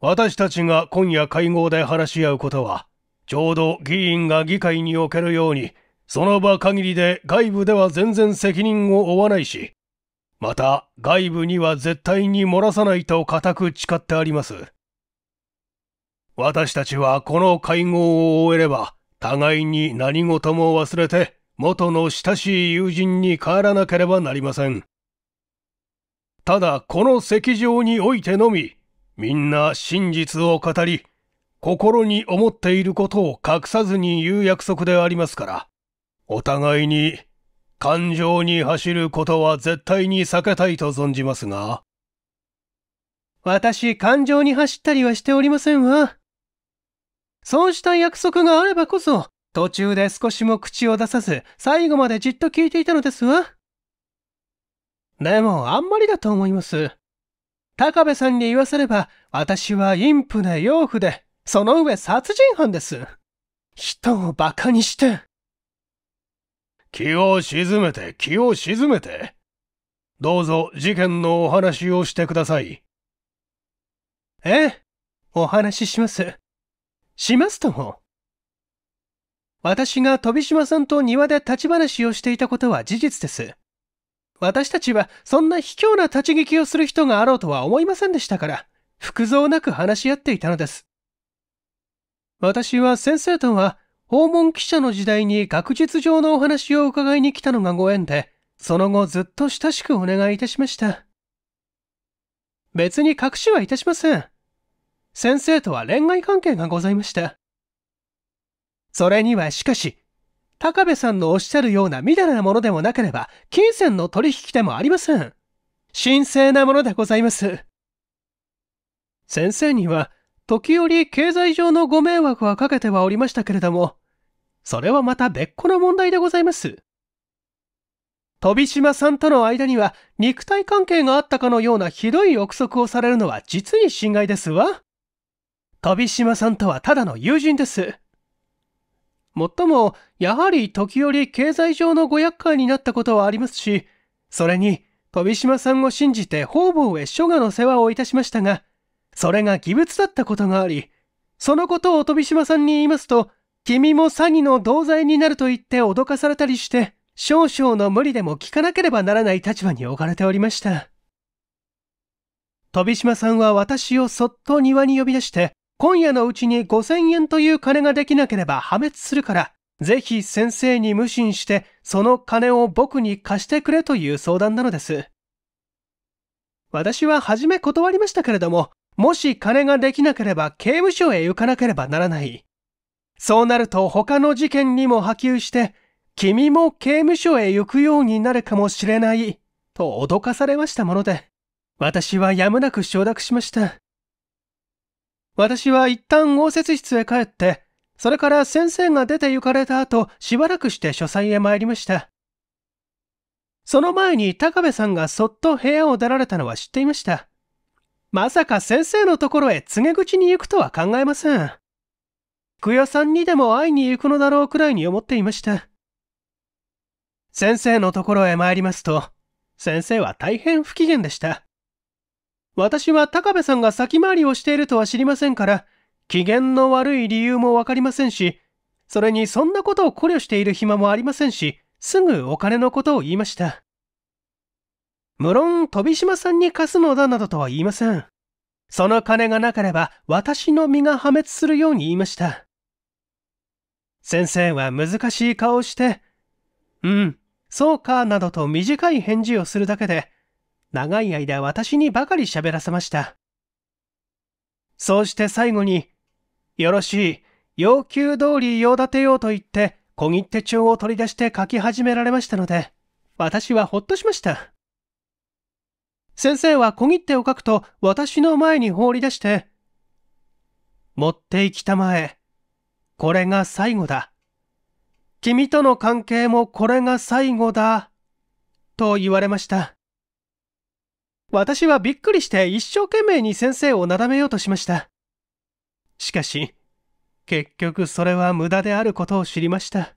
私たちが今夜会合で話し合うことは、ちょうど議員が議会におけるように、その場限りで外部では全然責任を負わないし、また外部には絶対に漏らさないと固く誓ってあります。私たちはこの会合を終えれば、互いに何事も忘れて、元の親しい友人に帰らなければなりません。ただこの席上においてのみ、みんな真実を語り、心に思っていることを隠さずに言う約束でありますから、お互いに感情に走ることは絶対に避けたいと存じますが。私、感情に走ったりはしておりませんわ。そうした約束があればこそ、途中で少しも口を出さず、最後までじっと聞いていたのですわ。でも、あんまりだと思います。高部さんに言わせれば、私は陰譜で養父で、その上殺人犯です。人を馬鹿にして。気を沈めて、気を沈めて。どうぞ事件のお話をしてください。ええ、お話しします。しますとも。私が飛島さんと庭で立ち話をしていたことは事実です。私たちはそんな卑怯な立ち聞きをする人があろうとは思いませんでしたから、服造なく話し合っていたのです。私は先生とは訪問記者の時代に学術上のお話を伺いに来たのがご縁で、その後ずっと親しくお願いいたしました。別に隠しはいたしません。先生とは恋愛関係がございました。それにはしかし、高部さんのおっしゃるようなみだらなものでもなければ、金銭の取引でもありません。神聖なものでございます。先生には、時折経済上のご迷惑はかけてはおりましたけれども、それはまた別個の問題でございます。飛島さんとの間には肉体関係があったかのようなひどい憶測をされるのは実に心外ですわ。飛島さんとはただの友人です。もっとも、やはり時折経済上のご厄介になったことはありますし、それに、飛島さんを信じて方々へ書画の世話をいたしましたが、それが義物だったことがあり、そのことを飛島さんに言いますと、君も詐欺の同罪になると言って脅かされたりして、少々の無理でも聞かなければならない立場に置かれておりました。飛島さんは私をそっと庭に呼び出して、今夜のうちに5000円という金ができなければ破滅するから、ぜひ先生に無心して、その金を僕に貸してくれという相談なのです。私は初め断りましたけれども、もし金ができなければ刑務所へ行かなければならない。そうなると他の事件にも波及して、君も刑務所へ行くようになるかもしれない、と脅かされましたもので、私はやむなく承諾しました。私は一旦応接室へ帰って、それから先生が出て行かれた後、しばらくして書斎へ参りました。その前に高部さんがそっと部屋を出られたのは知っていました。まさか先生のところへ告げ口に行くとは考えません。久代さんにでも会いに行くのだろうくらいに思っていました。先生のところへ参りますと、先生は大変不機嫌でした。私は高部さんが先回りをしているとは知りませんから、機嫌の悪い理由もわかりませんし、それにそんなことを考慮している暇もありませんし、すぐお金のことを言いました。無論、飛島さんに貸すのだなどとは言いません。その金がなければ私の身が破滅するように言いました。先生は難しい顔をして、うん、そうか、などと短い返事をするだけで、長い間私にばかり喋らせました。そうして最後に、よろしい、要求通り用立てようと言って、小切手帳を取り出して書き始められましたので、私はほっとしました。先生は小切手を書くと私の前に放り出して、持って行きたまえ。これが最後だ。君との関係もこれが最後だ。と言われました。私はびっくりして一生懸命に先生をなだめようとしました。しかし、結局それは無駄であることを知りました。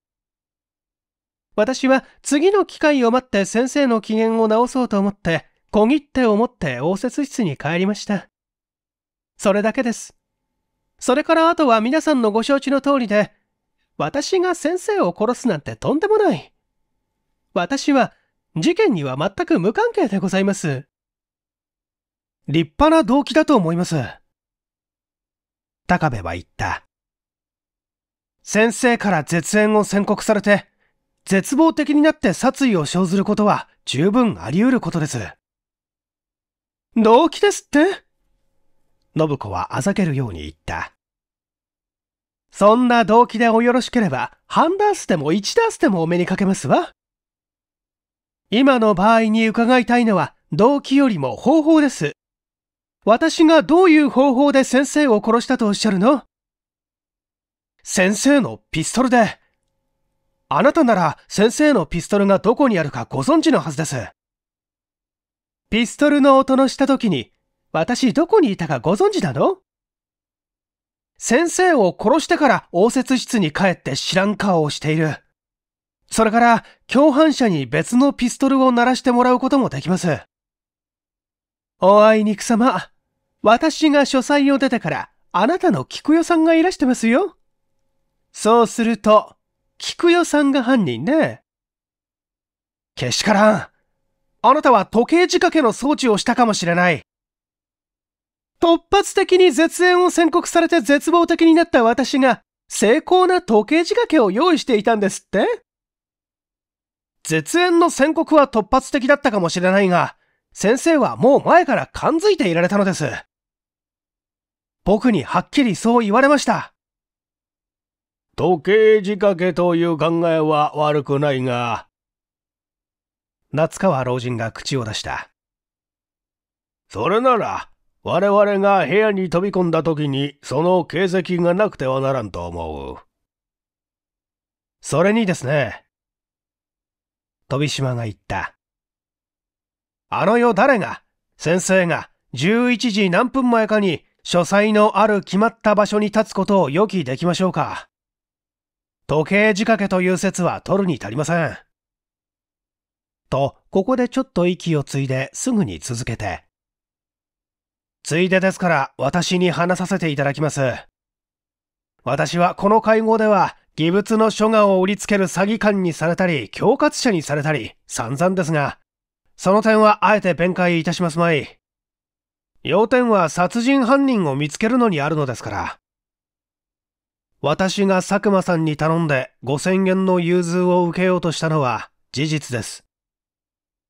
私は次の機会を待って先生の機嫌を直そうと思って、小切手を持って応接室に帰りました。それだけです。それからあとは皆さんのご承知の通りで、私が先生を殺すなんてとんでもない。私は事件には全く無関係でございます。立派な動機だと思います。高部は言った。先生から絶縁を宣告されて、絶望的になって殺意を生ずることは十分あり得ることです。動機ですって信子はあざけるように言った。そんな動機でおよろしければ、半ダースでも1ダースでもお目にかけますわ。今の場合に伺いたいのは動機よりも方法です。私がどういう方法で先生を殺したとおっしゃるの先生のピストルで。あなたなら先生のピストルがどこにあるかご存知のはずです。ピストルの音のした時に、私どこにいたかご存知なの先生を殺してから応接室に帰って知らん顔をしている。それから、共犯者に別のピストルを鳴らしてもらうこともできます。おあいにくさま。私が書斎を出てから、あなたの菊代さんがいらしてますよ。そうすると、菊代さんが犯人ね。けしからん。あなたは時計仕掛けの装置をしたかもしれない。突発的に絶縁を宣告されて絶望的になった私が、精巧な時計仕掛けを用意していたんですって絶縁の宣告は突発的だったかもしれないが、先生はもう前から感づいていられたのです。僕にはっきりそう言われました。時計仕掛けという考えは悪くないが。夏川老人が口を出した。それなら、我々が部屋に飛び込んだ時にその形跡がなくてはならんと思う。それにですね。飛島が言った。あの世誰が、先生が11時何分前かに書斎のある決まった場所に立つことを予期できましょうか。時計仕掛けという説は取るに足りません。と、ここでちょっと息をついですぐに続けて。ついでですから私に話させていただきます。私はこの会合では、義物の書画を売りつける詐欺官にされたり、恐喝者にされたり、散々ですが、その点はあえて弁解いたしますまい。要点は殺人犯人を見つけるのにあるのですから。私が佐久間さんに頼んで5000円の融通を受けようとしたのは事実です。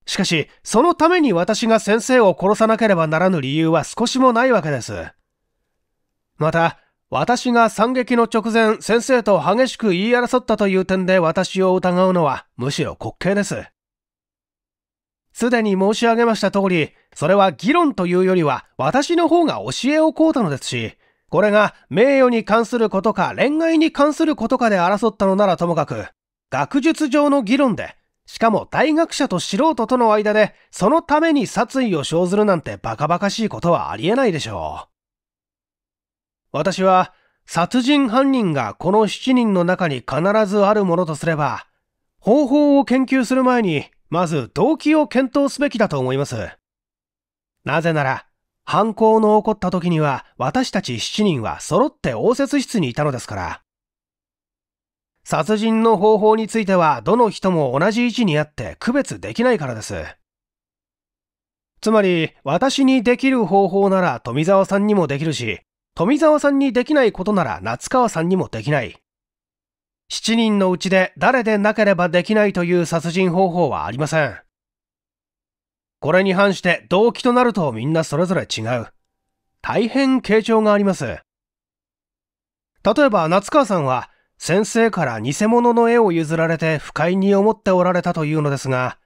しかし、そのために私が先生を殺さなければならぬ理由は少しもないわけです。また、私が惨劇の直前、先生と激しく言い争ったという点で私を疑うのは、むしろ滑稽です。すでに申し上げました通り、それは議論というよりは私の方が教えを請うたのですし、これが名誉に関することか恋愛に関することかで争ったのならともかく、学術上の議論で、しかも大学者と素人との間で、そのために殺意を生ずるなんてバカバカしいことはありえないでしょう。私は、殺人犯人がこの7人の中に必ずあるものとすれば、方法を研究する前にまず動機を検討すべきだと思います。なぜなら、犯行の起こった時には私たち7人は揃って応接室にいたのですから。殺人の方法についてはどの人も同じ位置にあって区別できないからです。つまり、私にできる方法なら富澤さんにもできるし、富澤さんにできないことなら夏川さんにもできない。7人のうちで誰でなければできないという殺人方法はありません。これに反して動機となるとみんなそれぞれ違う。大変傾聴があります。例えば夏川さんは先生から偽物の絵を譲られて不快に思っておられたというのですが、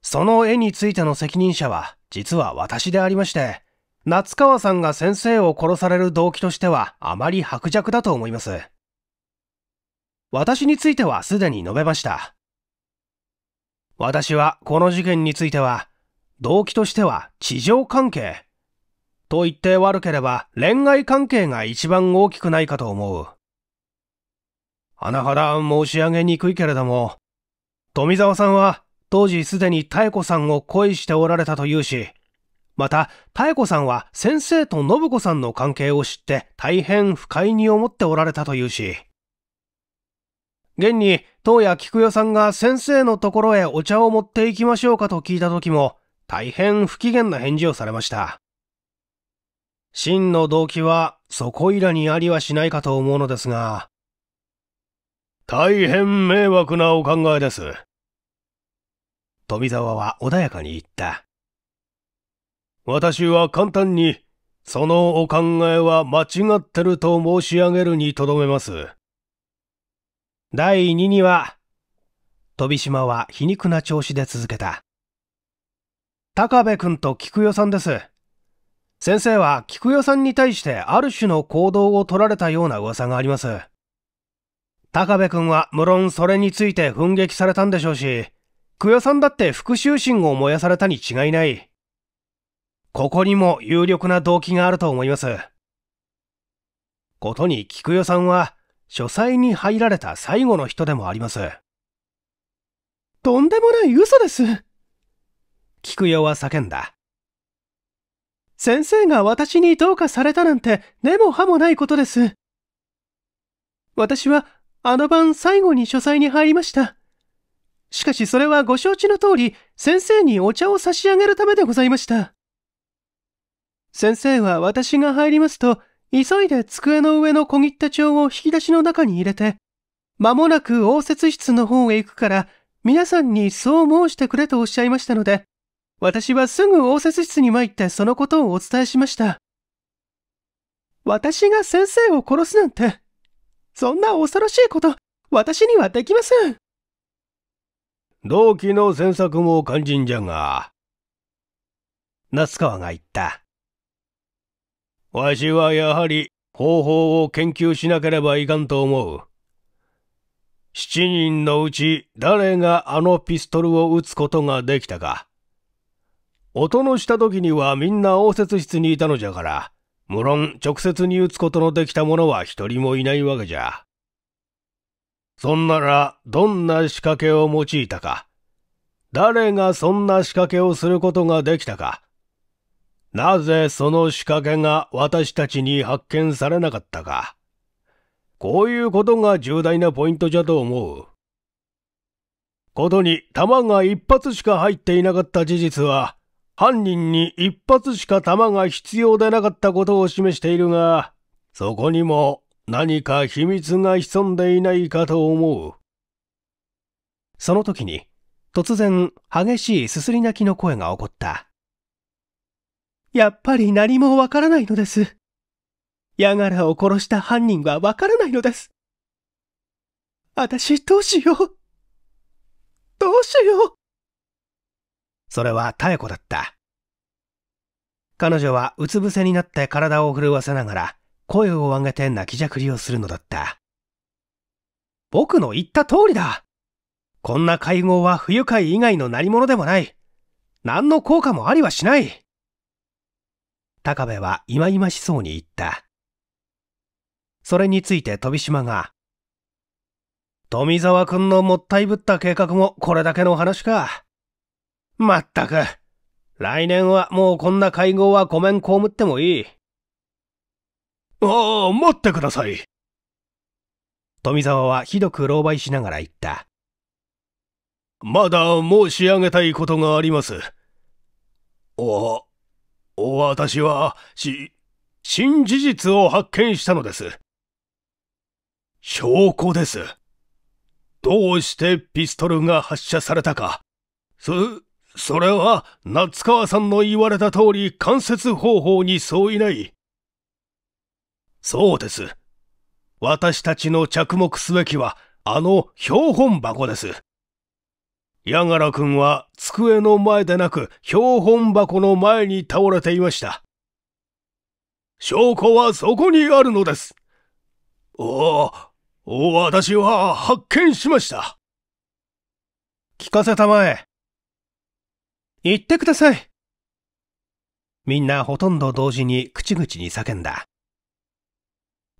その絵についての責任者は実は私でありまして、夏川さんが先生を殺される動機としてはあまり薄弱だと思います。私についてはすでに述べました。私はこの事件については、動機としては地上関係。と言って悪ければ恋愛関係が一番大きくないかと思う。甚だ申し上げにくいけれども、富沢さんは当時すでに妙子さんを恋しておられたというし、また妙子さんは先生と信子さんの関係を知って大変不快に思っておられたというし、現に、当夜菊代さんが先生のところへお茶を持って行きましょうかと聞いた時も、大変不機嫌な返事をされました。真の動機は、そこいらにありはしないかと思うのですが、大変迷惑なお考えです。富沢は穏やかに言った。私は簡単に、そのお考えは間違ってると申し上げるにとどめます。第2には、飛島は皮肉な調子で続けた。高部君と菊代さんです。先生は菊代さんに対してある種の行動を取られたような噂があります。高部君は無論それについて奮撃されたんでしょうし、菊代さんだって復讐心を燃やされたに違いない。ここにも有力な動機があると思います。ことに菊代さんは、書斎に入られた最後の人でもあります。とんでもない嘘です。菊代は叫んだ。先生が私にどうかされたなんて根も葉もないことです。私はあの晩最後に書斎に入りました。しかしそれはご承知の通り先生にお茶を差し上げるためでございました。先生は私が入りますと急いで机の上の小切手帳を引き出しの中に入れて、間もなく応接室の方へ行くから、皆さんにそう申してくれとおっしゃいましたので、私はすぐ応接室に参ってそのことをお伝えしました。私が先生を殺すなんて、そんな恐ろしいこと、私にはできません。同期の詮索も肝心じゃが、夏川が言った。わしはやはり方法を研究しなければいかんと思う。七人のうち誰があのピストルを撃つことができたか。音のした時にはみんな応接室にいたのじゃから、無論直接に撃つことのできた者は一人もいないわけじゃ。そんならどんな仕掛けを用いたか、誰がそんな仕掛けをすることができたか、なぜその仕掛けが私たちに発見されなかったか。こういうことが重大なポイントじゃと思う。ことに弾が一発しか入っていなかった事実は、犯人に一発しか弾が必要でなかったことを示しているが、そこにも何か秘密が潜んでいないかと思う。その時に、突然激しいすすり泣きの声が起こった。やっぱり何もわからないのです。ヤガラを殺した犯人はわからないのです。私どうしよう。どうしよう。それは妙子だった。彼女はうつ伏せになって体を震わせながら声を上げて泣きじゃくりをするのだった。僕の言った通りだ。こんな会合は不愉快以外の何者でもない。何の効果もありはしない。高部は忌々しそうに言った。それについて飛島が、富沢くんのもったいぶった計画もこれだけの話か。まったく、来年はもうこんな会合はごめんこむってもいい。ああ、待ってください。富沢はひどく狼狽しながら言った。まだ申し上げたいことがあります。ああ、私は、し、新事実を発見したのです。証拠です。どうしてピストルが発射されたか。そ、それは夏川さんの言われた通り間接方法に相違ない。そうです。私たちの着目すべきは、あの標本箱です。ヤガラ君は机の前でなく標本箱の前に倒れていました。証拠はそこにあるのです。おお、私は発見しました。聞かせたまえ。言ってください。みんなほとんど同時に口々に叫んだ。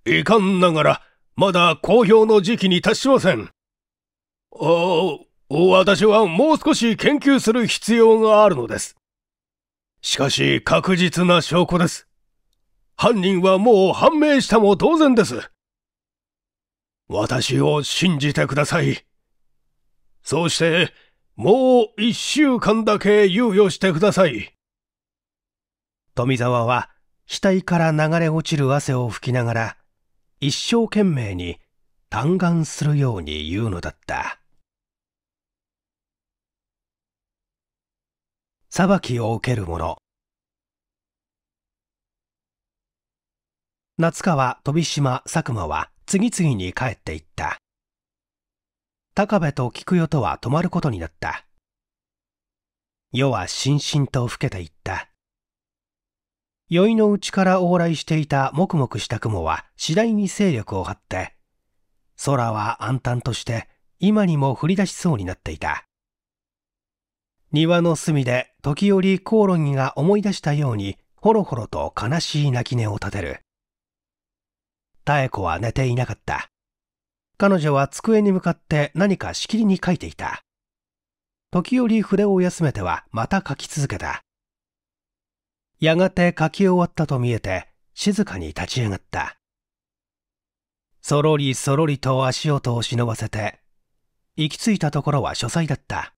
いかんながら、まだ公表の時期に達しません。ああ、私はもう少し研究する必要があるのです。しかし確実な証拠です。犯人はもう判明したも当然です。私を信じてください。そうして、もう一週間だけ猶予してください。富沢は額から流れ落ちる汗を拭きながら、一生懸命に嘆願するように言うのだった。裁きを受ける者夏川飛島佐久間は次々に帰っていった高部と菊代とは泊まることになった夜はしんしんと更けていった酔いのうちから往来していたもくもくした雲は次第に勢力を張って空は暗淡として今にも降り出しそうになっていた庭の隅で時折コオロギが思い出したようにほろほろと悲しい泣き寝を立てる。妙子は寝ていなかった。彼女は机に向かって何かしきりに書いていた。時折筆を休めてはまた書き続けた。やがて書き終わったと見えて静かに立ち上がった。そろりそろりと足音を忍ばせて、行き着いたところは書斎だった。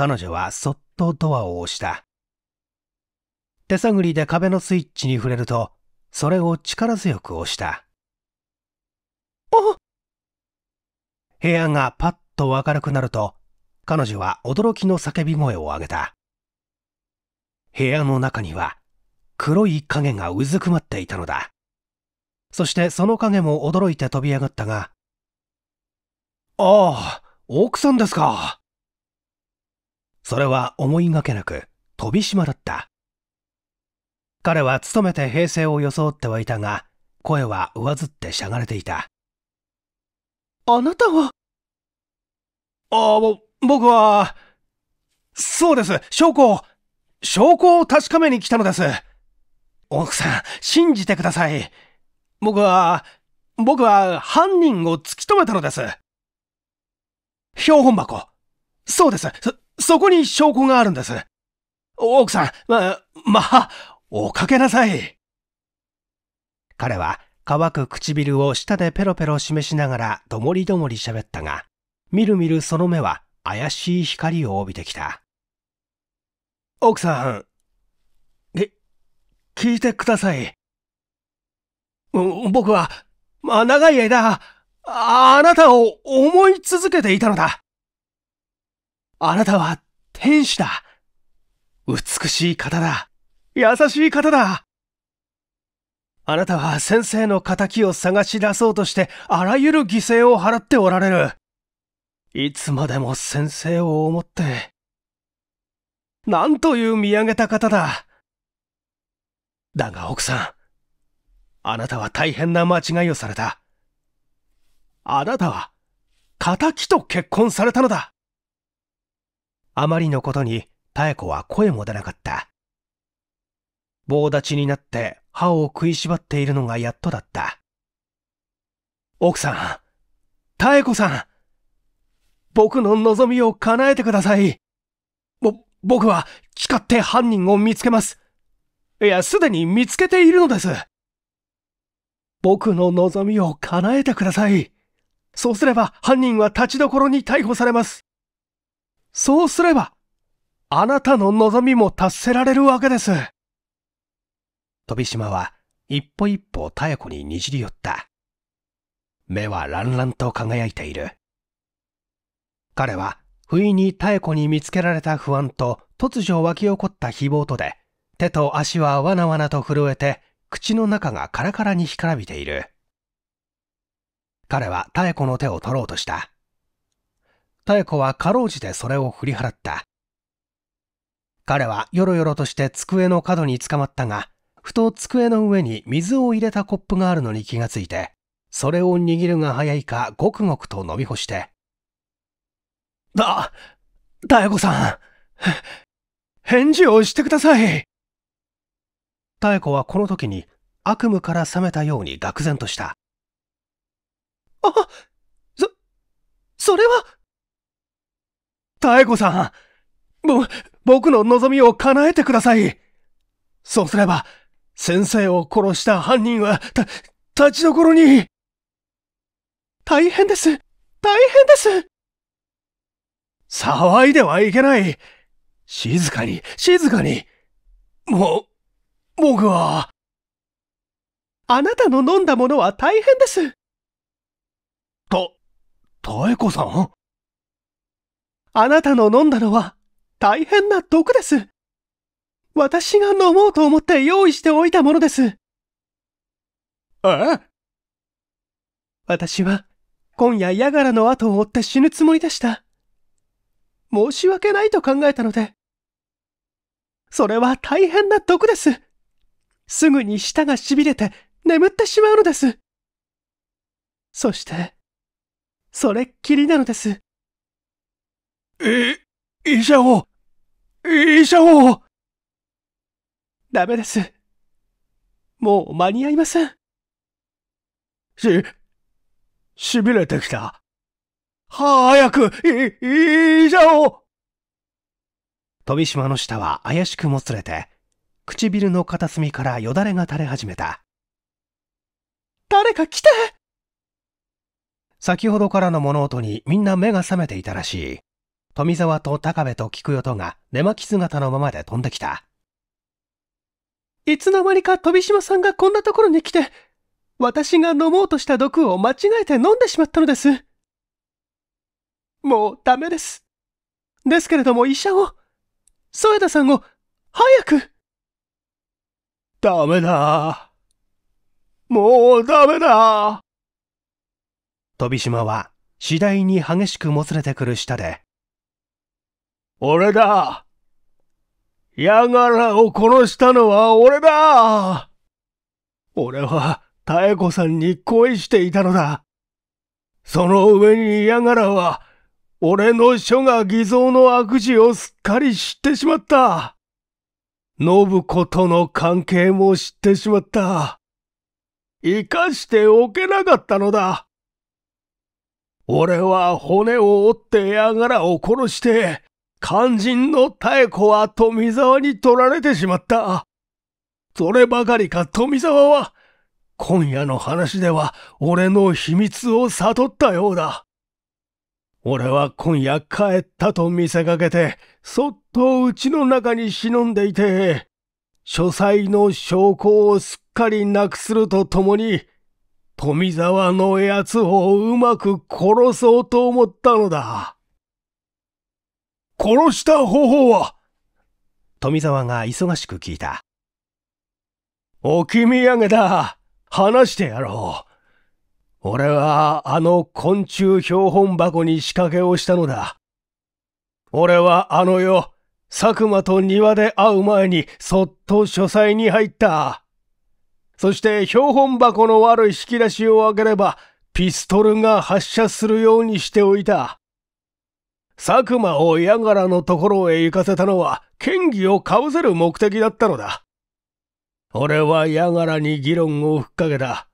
彼女はそっとドアを押した。手探りで壁のスイッチに触れると、それを力強く押した。あ部屋がパッと明るくなると、彼女は驚きの叫び声を上げた。部屋の中には黒い影がうずくまっていたのだ。そしてその影も驚いて飛び上がったが、ああ、奥さんですか。それは思いがけなく飛島だった彼は勤めて平成を装ってはいたが声は上ずってしゃがれていたあなたはあぼ僕はそうです証拠を証拠を確かめに来たのです奥さん信じてください僕は僕は犯人を突き止めたのです標本箱そうですそこに証拠があるんです。奥さん、ま、まあ、おかけなさい。彼は乾く唇を舌でペロペロ示しながらどもりどもり喋ったが、みるみるその目は怪しい光を帯びてきた。奥さん、き、聞いてください。僕は、まあ、長い間、あなたを思い続けていたのだ。あなたは天使だ。美しい方だ。優しい方だ。あなたは先生の仇を探し出そうとしてあらゆる犠牲を払っておられる。いつまでも先生を思って。なんという見上げた方だ。だが奥さん、あなたは大変な間違いをされた。あなたは、仇と結婚されたのだ。あまりのことに妙子は声も出なかった。棒立ちになって歯を食いしばっているのがやっとだった。奥さん、妙子さん、僕の望みを叶えてください。ぼ、僕は誓って犯人を見つけます。いや、すでに見つけているのです。僕の望みを叶えてください。そうすれば犯人は立ちどころに逮捕されます。そうすれば、あなたの望みも達せられるわけです。飛島は一歩一歩妙子ににじり寄った。目は乱々と輝いている。彼は不意に妙子に見つけられた不安と突如湧き起こった希望とで、手と足はわなわなと震えて、口の中がカラカラに干からびている。彼は妙子の手を取ろうとした。妙子はかろうじてそれを振り払った。彼はよろよろとして机の角に捕まったが、ふと机の上に水を入れたコップがあるのに気がついて、それを握るが早いかごくごくと飲み干して。だ、妙子さん、返事をしてください。妙子はこの時に悪夢から覚めたように愕然とした。あ、そ、それは妙子さん、ぼ、僕の望みを叶えてください。そうすれば、先生を殺した犯人は、た、立ちどころに。大変です。大変です。騒いではいけない。静かに、静かに。もう、僕は。あなたの飲んだものは大変です。と、妙子さんあなたの飲んだのは大変な毒です。私が飲もうと思って用意しておいたものです。え私は今夜ヤガラの後を追って死ぬつもりでした。申し訳ないと考えたので。それは大変な毒です。すぐに舌が痺れて眠ってしまうのです。そして、それっきりなのです。え、医者を、医者をダメです。もう間に合いません。し、痺れてきた。早く、い、医者を飛島の舌は怪しくもつれて、唇の片隅からよだれが垂れ始めた。誰か来て先ほどからの物音にみんな目が覚めていたらしい。富沢と高部と菊代とが寝巻き姿のままで飛んできた。いつの間にか飛島さんがこんなところに来て、私が飲もうとした毒を間違えて飲んでしまったのです。もうダメです。ですけれども医者を、添田さんを、早くダメだ。もうダメだ。飛島は次第に激しくもつれてくる舌で俺だヤガラを殺したのは俺だ俺は妙子さんに恋していたのだ。その上にヤガラは、俺の書が偽造の悪事をすっかり知ってしまった。信子との関係も知ってしまった。生かしておけなかったのだ。俺は骨を折ってヤガラを殺して、肝心の妙子は富沢に取られてしまった。そればかりか富沢は、今夜の話では俺の秘密を悟ったようだ。俺は今夜帰ったと見せかけて、そっと家の中に忍んでいて、書斎の証拠をすっかりなくするとともに、富沢のやつをうまく殺そうと思ったのだ。殺した方法は富沢が忙しく聞いた。置き土産だ話してやろう俺はあの昆虫標本箱に仕掛けをしたのだ。俺はあの夜、佐久間と庭で会う前にそっと書斎に入った。そして標本箱の悪い引き出しを開ければ、ピストルが発射するようにしておいた。佐久間をがらのところへ行かせたのは、県議をかぶせる目的だったのだ。俺はがらに議論を吹っかけた。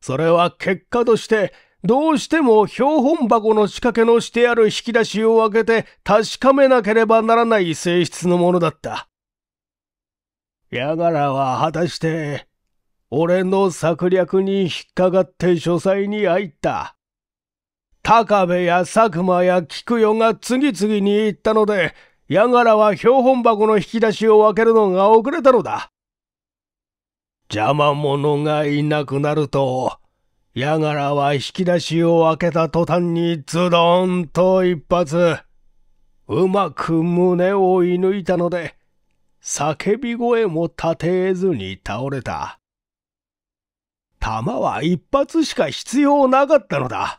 それは結果として、どうしても標本箱の仕掛けのしてある引き出しを開けて確かめなければならない性質のものだった。ガラは果たして、俺の策略に引っかかって書斎に入った。高部や佐久間や菊代が次々に行ったので、ガラは標本箱の引き出しを開けるのが遅れたのだ。邪魔者がいなくなると、ガラは引き出しを開けた途端にズドンと一発、うまく胸を射抜いたので、叫び声も立てずに倒れた。弾は一発しか必要なかったのだ。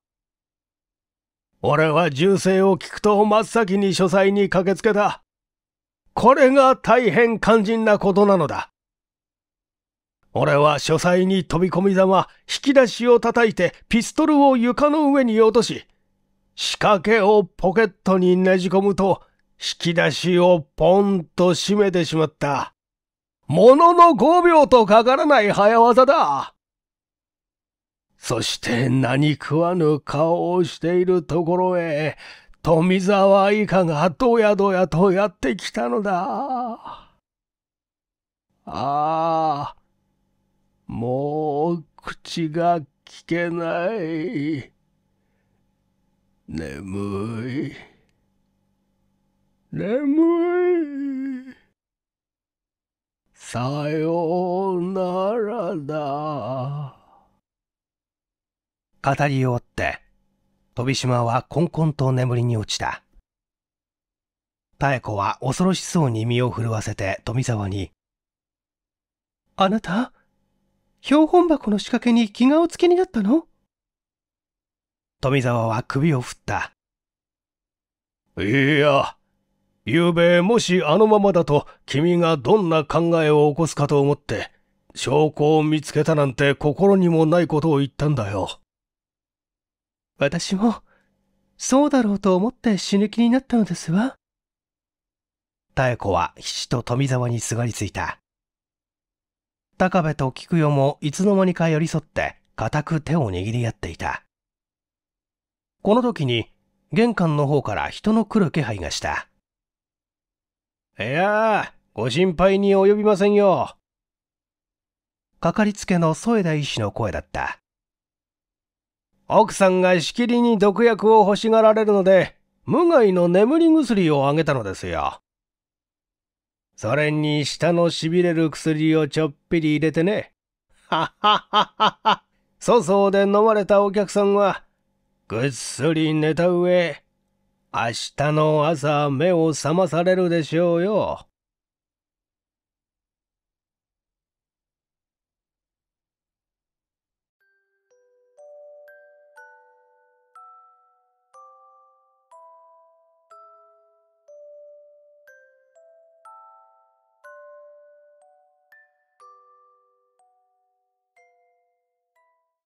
俺は銃声を聞くと真っ先に書斎に駆けつけた。これが大変肝心なことなのだ。俺は書斎に飛び込みざま、引き出しを叩いてピストルを床の上に落とし、仕掛けをポケットにねじ込むと、引き出しをポンと閉めてしまった。ものの5秒とかからない早技だ。そして何食わぬ顔をしているところへ、富沢以下がどやどやとやってきたのだ。ああ、もう口が聞けない。眠い。眠い。さようならだ。語りを追って、飛島はこんこんと眠りに落ちた。妙子は恐ろしそうに身を震わせて富沢に、あなた、標本箱の仕掛けに気がおつけになったの富沢は首を振った。いや、ゆうべもしあのままだと君がどんな考えを起こすかと思って、証拠を見つけたなんて心にもないことを言ったんだよ。私も、そうだろうと思って死ぬ気になったのですわ。妙子は必死と富沢にすがりついた。高部と菊代もいつの間にか寄り添って固く手を握り合っていた。この時に玄関の方から人の来る気配がした。いやー、ご心配に及びませんよ。かかりつけの添田医師の声だった。奥さんがしきりに毒薬を欲しがられるので、無害の眠り薬をあげたのですよ。それに舌のしびれる薬をちょっぴり入れてね。ははははは。粗相で飲まれたお客さんは、ぐっすり寝た上、明日の朝目を覚まされるでしょうよ。